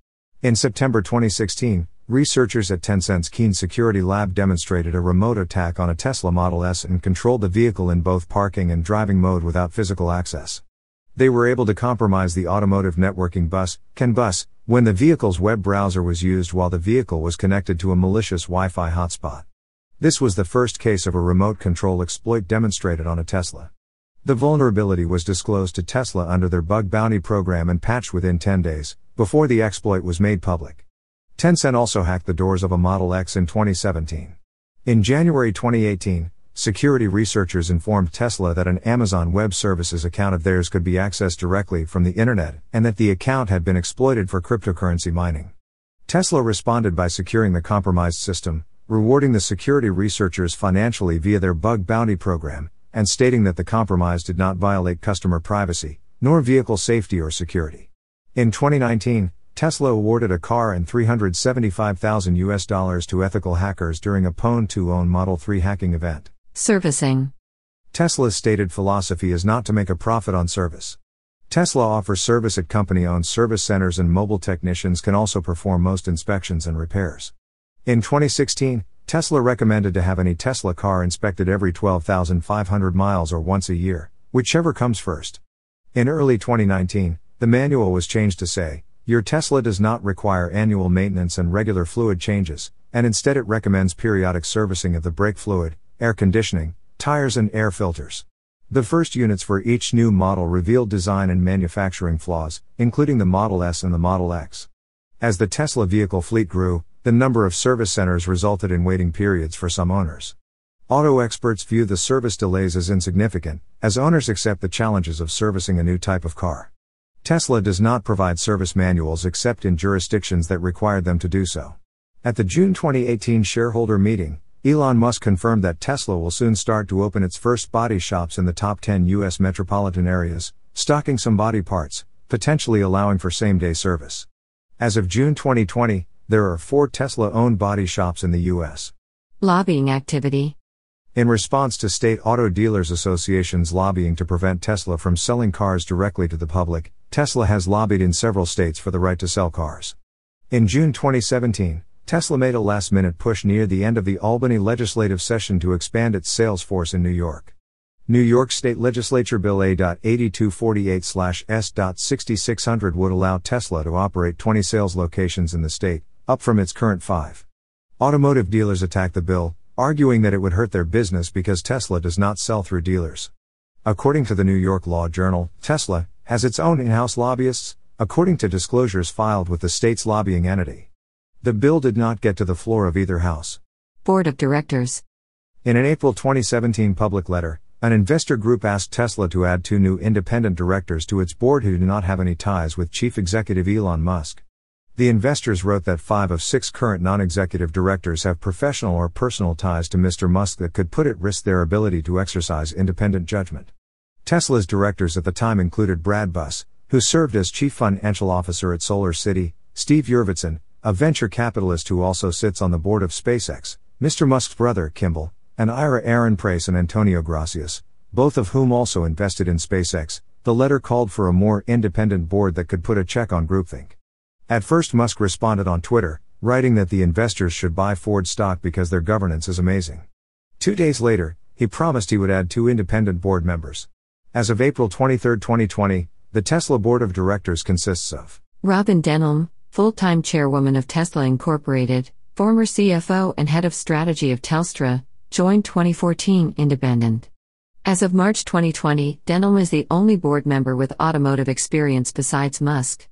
Speaker 1: In September 2016, researchers at Tencent's Keen Security Lab demonstrated a remote attack on a Tesla Model S and controlled the vehicle in both parking and driving mode without physical access. They were able to compromise the automotive networking bus, CAN bus, when the vehicle's web browser was used while the vehicle was connected to a malicious Wi Fi hotspot. This was the first case of a remote control exploit demonstrated on a Tesla. The vulnerability was disclosed to Tesla under their bug bounty program and patched within 10 days, before the exploit was made public. Tencent also hacked the doors of a Model X in 2017. In January 2018, security researchers informed Tesla that an Amazon Web Services account of theirs could be accessed directly from the internet and that the account had been exploited for cryptocurrency mining. Tesla responded by securing the compromised system, rewarding the security researchers financially via their bug bounty program, and stating that the compromise did not violate customer privacy, nor vehicle safety or security. In 2019, Tesla awarded a car and 375,000 US dollars to ethical hackers during a Pwn 2 own Model 3 hacking event.
Speaker 2: Servicing.
Speaker 1: Tesla's stated philosophy is not to make a profit on service. Tesla offers service at company owned service centers, and mobile technicians can also perform most inspections and repairs. In 2016, Tesla recommended to have any Tesla car inspected every 12,500 miles or once a year, whichever comes first. In early 2019, the manual was changed to say, your Tesla does not require annual maintenance and regular fluid changes, and instead it recommends periodic servicing of the brake fluid, air conditioning, tires and air filters. The first units for each new model revealed design and manufacturing flaws, including the Model S and the Model X. As the Tesla vehicle fleet grew, the number of service centers resulted in waiting periods for some owners. Auto experts view the service delays as insignificant, as owners accept the challenges of servicing a new type of car. Tesla does not provide service manuals except in jurisdictions that require them to do so. At the June 2018 shareholder meeting, Elon Musk confirmed that Tesla will soon start to open its first body shops in the top 10 U.S. metropolitan areas, stocking some body parts, potentially allowing for same day service. As of June 2020, there are four Tesla owned body shops in the U.S.
Speaker 2: Lobbying activity.
Speaker 1: In response to State Auto Dealers Association's lobbying to prevent Tesla from selling cars directly to the public, Tesla has lobbied in several states for the right to sell cars. In June 2017, Tesla made a last minute push near the end of the Albany legislative session to expand its sales force in New York. New York State Legislature Bill A.8248-S.6600 would allow Tesla to operate 20 sales locations in the state, up from its current five. Automotive dealers attacked the bill, arguing that it would hurt their business because Tesla does not sell through dealers. According to the New York Law Journal, Tesla, has its own in-house lobbyists, according to disclosures filed with the state's lobbying entity. The bill did not get to the floor of either house. Board of Directors In an April 2017 public letter, an investor group asked Tesla to add two new independent directors to its board who do not have any ties with chief executive Elon Musk. The investors wrote that five of six current non executive directors have professional or personal ties to Mr. Musk that could put at risk their ability to exercise independent judgment. Tesla's directors at the time included Brad Buss, who served as chief financial officer at Solar City, Steve Yurvetson, a venture capitalist who also sits on the board of SpaceX, Mr. Musk's brother, Kimball, and Ira Aaron Price and Antonio Gracias, both of whom also invested in SpaceX, the letter called for a more independent board that could put a check on groupthink. At first, Musk responded on Twitter, writing that the investors should buy Ford stock because their governance is amazing. Two days later, he promised he would add two independent board members. As of April 23, 2020, the Tesla Board of Directors consists of
Speaker 2: Robin Denholm, full time chairwoman of Tesla Incorporated, former CFO and head of strategy of Telstra, joined 2014 independent. As of March 2020, Denholm is the only board member with automotive experience besides Musk.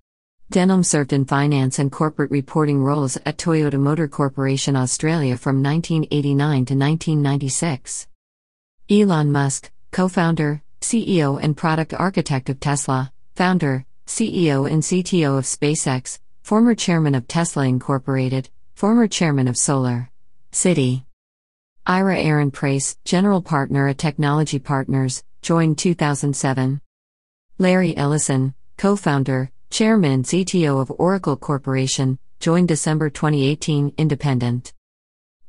Speaker 2: Denholm served in finance and corporate reporting roles at Toyota Motor Corporation Australia from 1989 to 1996. Elon Musk, co founder, CEO and product architect of Tesla, founder, CEO and CTO of SpaceX, former chairman of Tesla Incorporated, former chairman of Solar City. Ira Aaron Price, general partner at Technology Partners, joined 2007. Larry Ellison, co founder, chairman, and CTO of Oracle Corporation, joined December 2018, independent.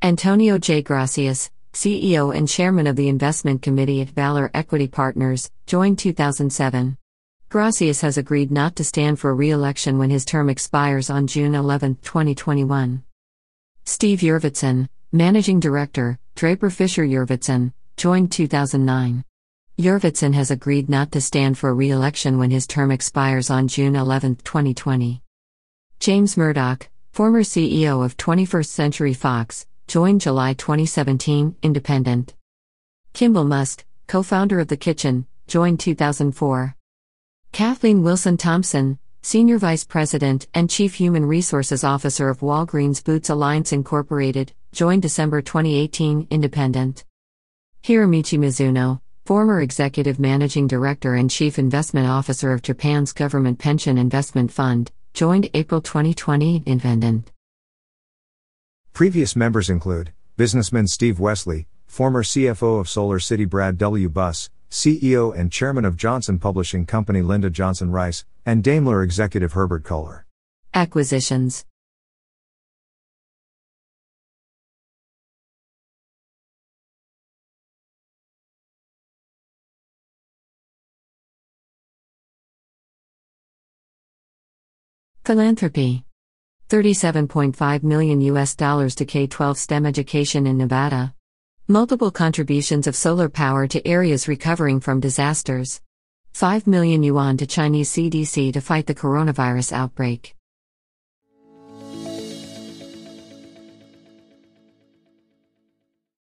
Speaker 2: Antonio J. Gracias, CEO and chairman of the investment committee at Valor Equity Partners, joined 2007. Gracias has agreed not to stand for re-election when his term expires on June 11, 2021. Steve Yurvetson, managing director, Draper Fisher Yurvetson, joined 2009. Yurvetson has agreed not to stand for re-election when his term expires on June 11, 2020. James Murdoch, former CEO of 21st Century Fox, joined July 2017, independent. Kimball Musk, co founder of The Kitchen, joined 2004. Kathleen Wilson Thompson, Senior Vice President and Chief Human Resources Officer of Walgreens Boots Alliance Incorporated, joined December 2018, independent. Hiromichi Mizuno, former Executive Managing Director and Chief Investment Officer of Japan's Government Pension Investment Fund, joined April 2020, independent.
Speaker 1: Previous members include businessman Steve Wesley, former CFO of Solar City Brad W. Buss, CEO and chairman of Johnson Publishing Company Linda Johnson Rice, and Daimler executive Herbert Kohler. Acquisitions
Speaker 2: Philanthropy 37.5 million US dollars to K-12 STEM education in Nevada. Multiple contributions of solar power to areas recovering from disasters. 5 million yuan to Chinese CDC to fight the coronavirus outbreak.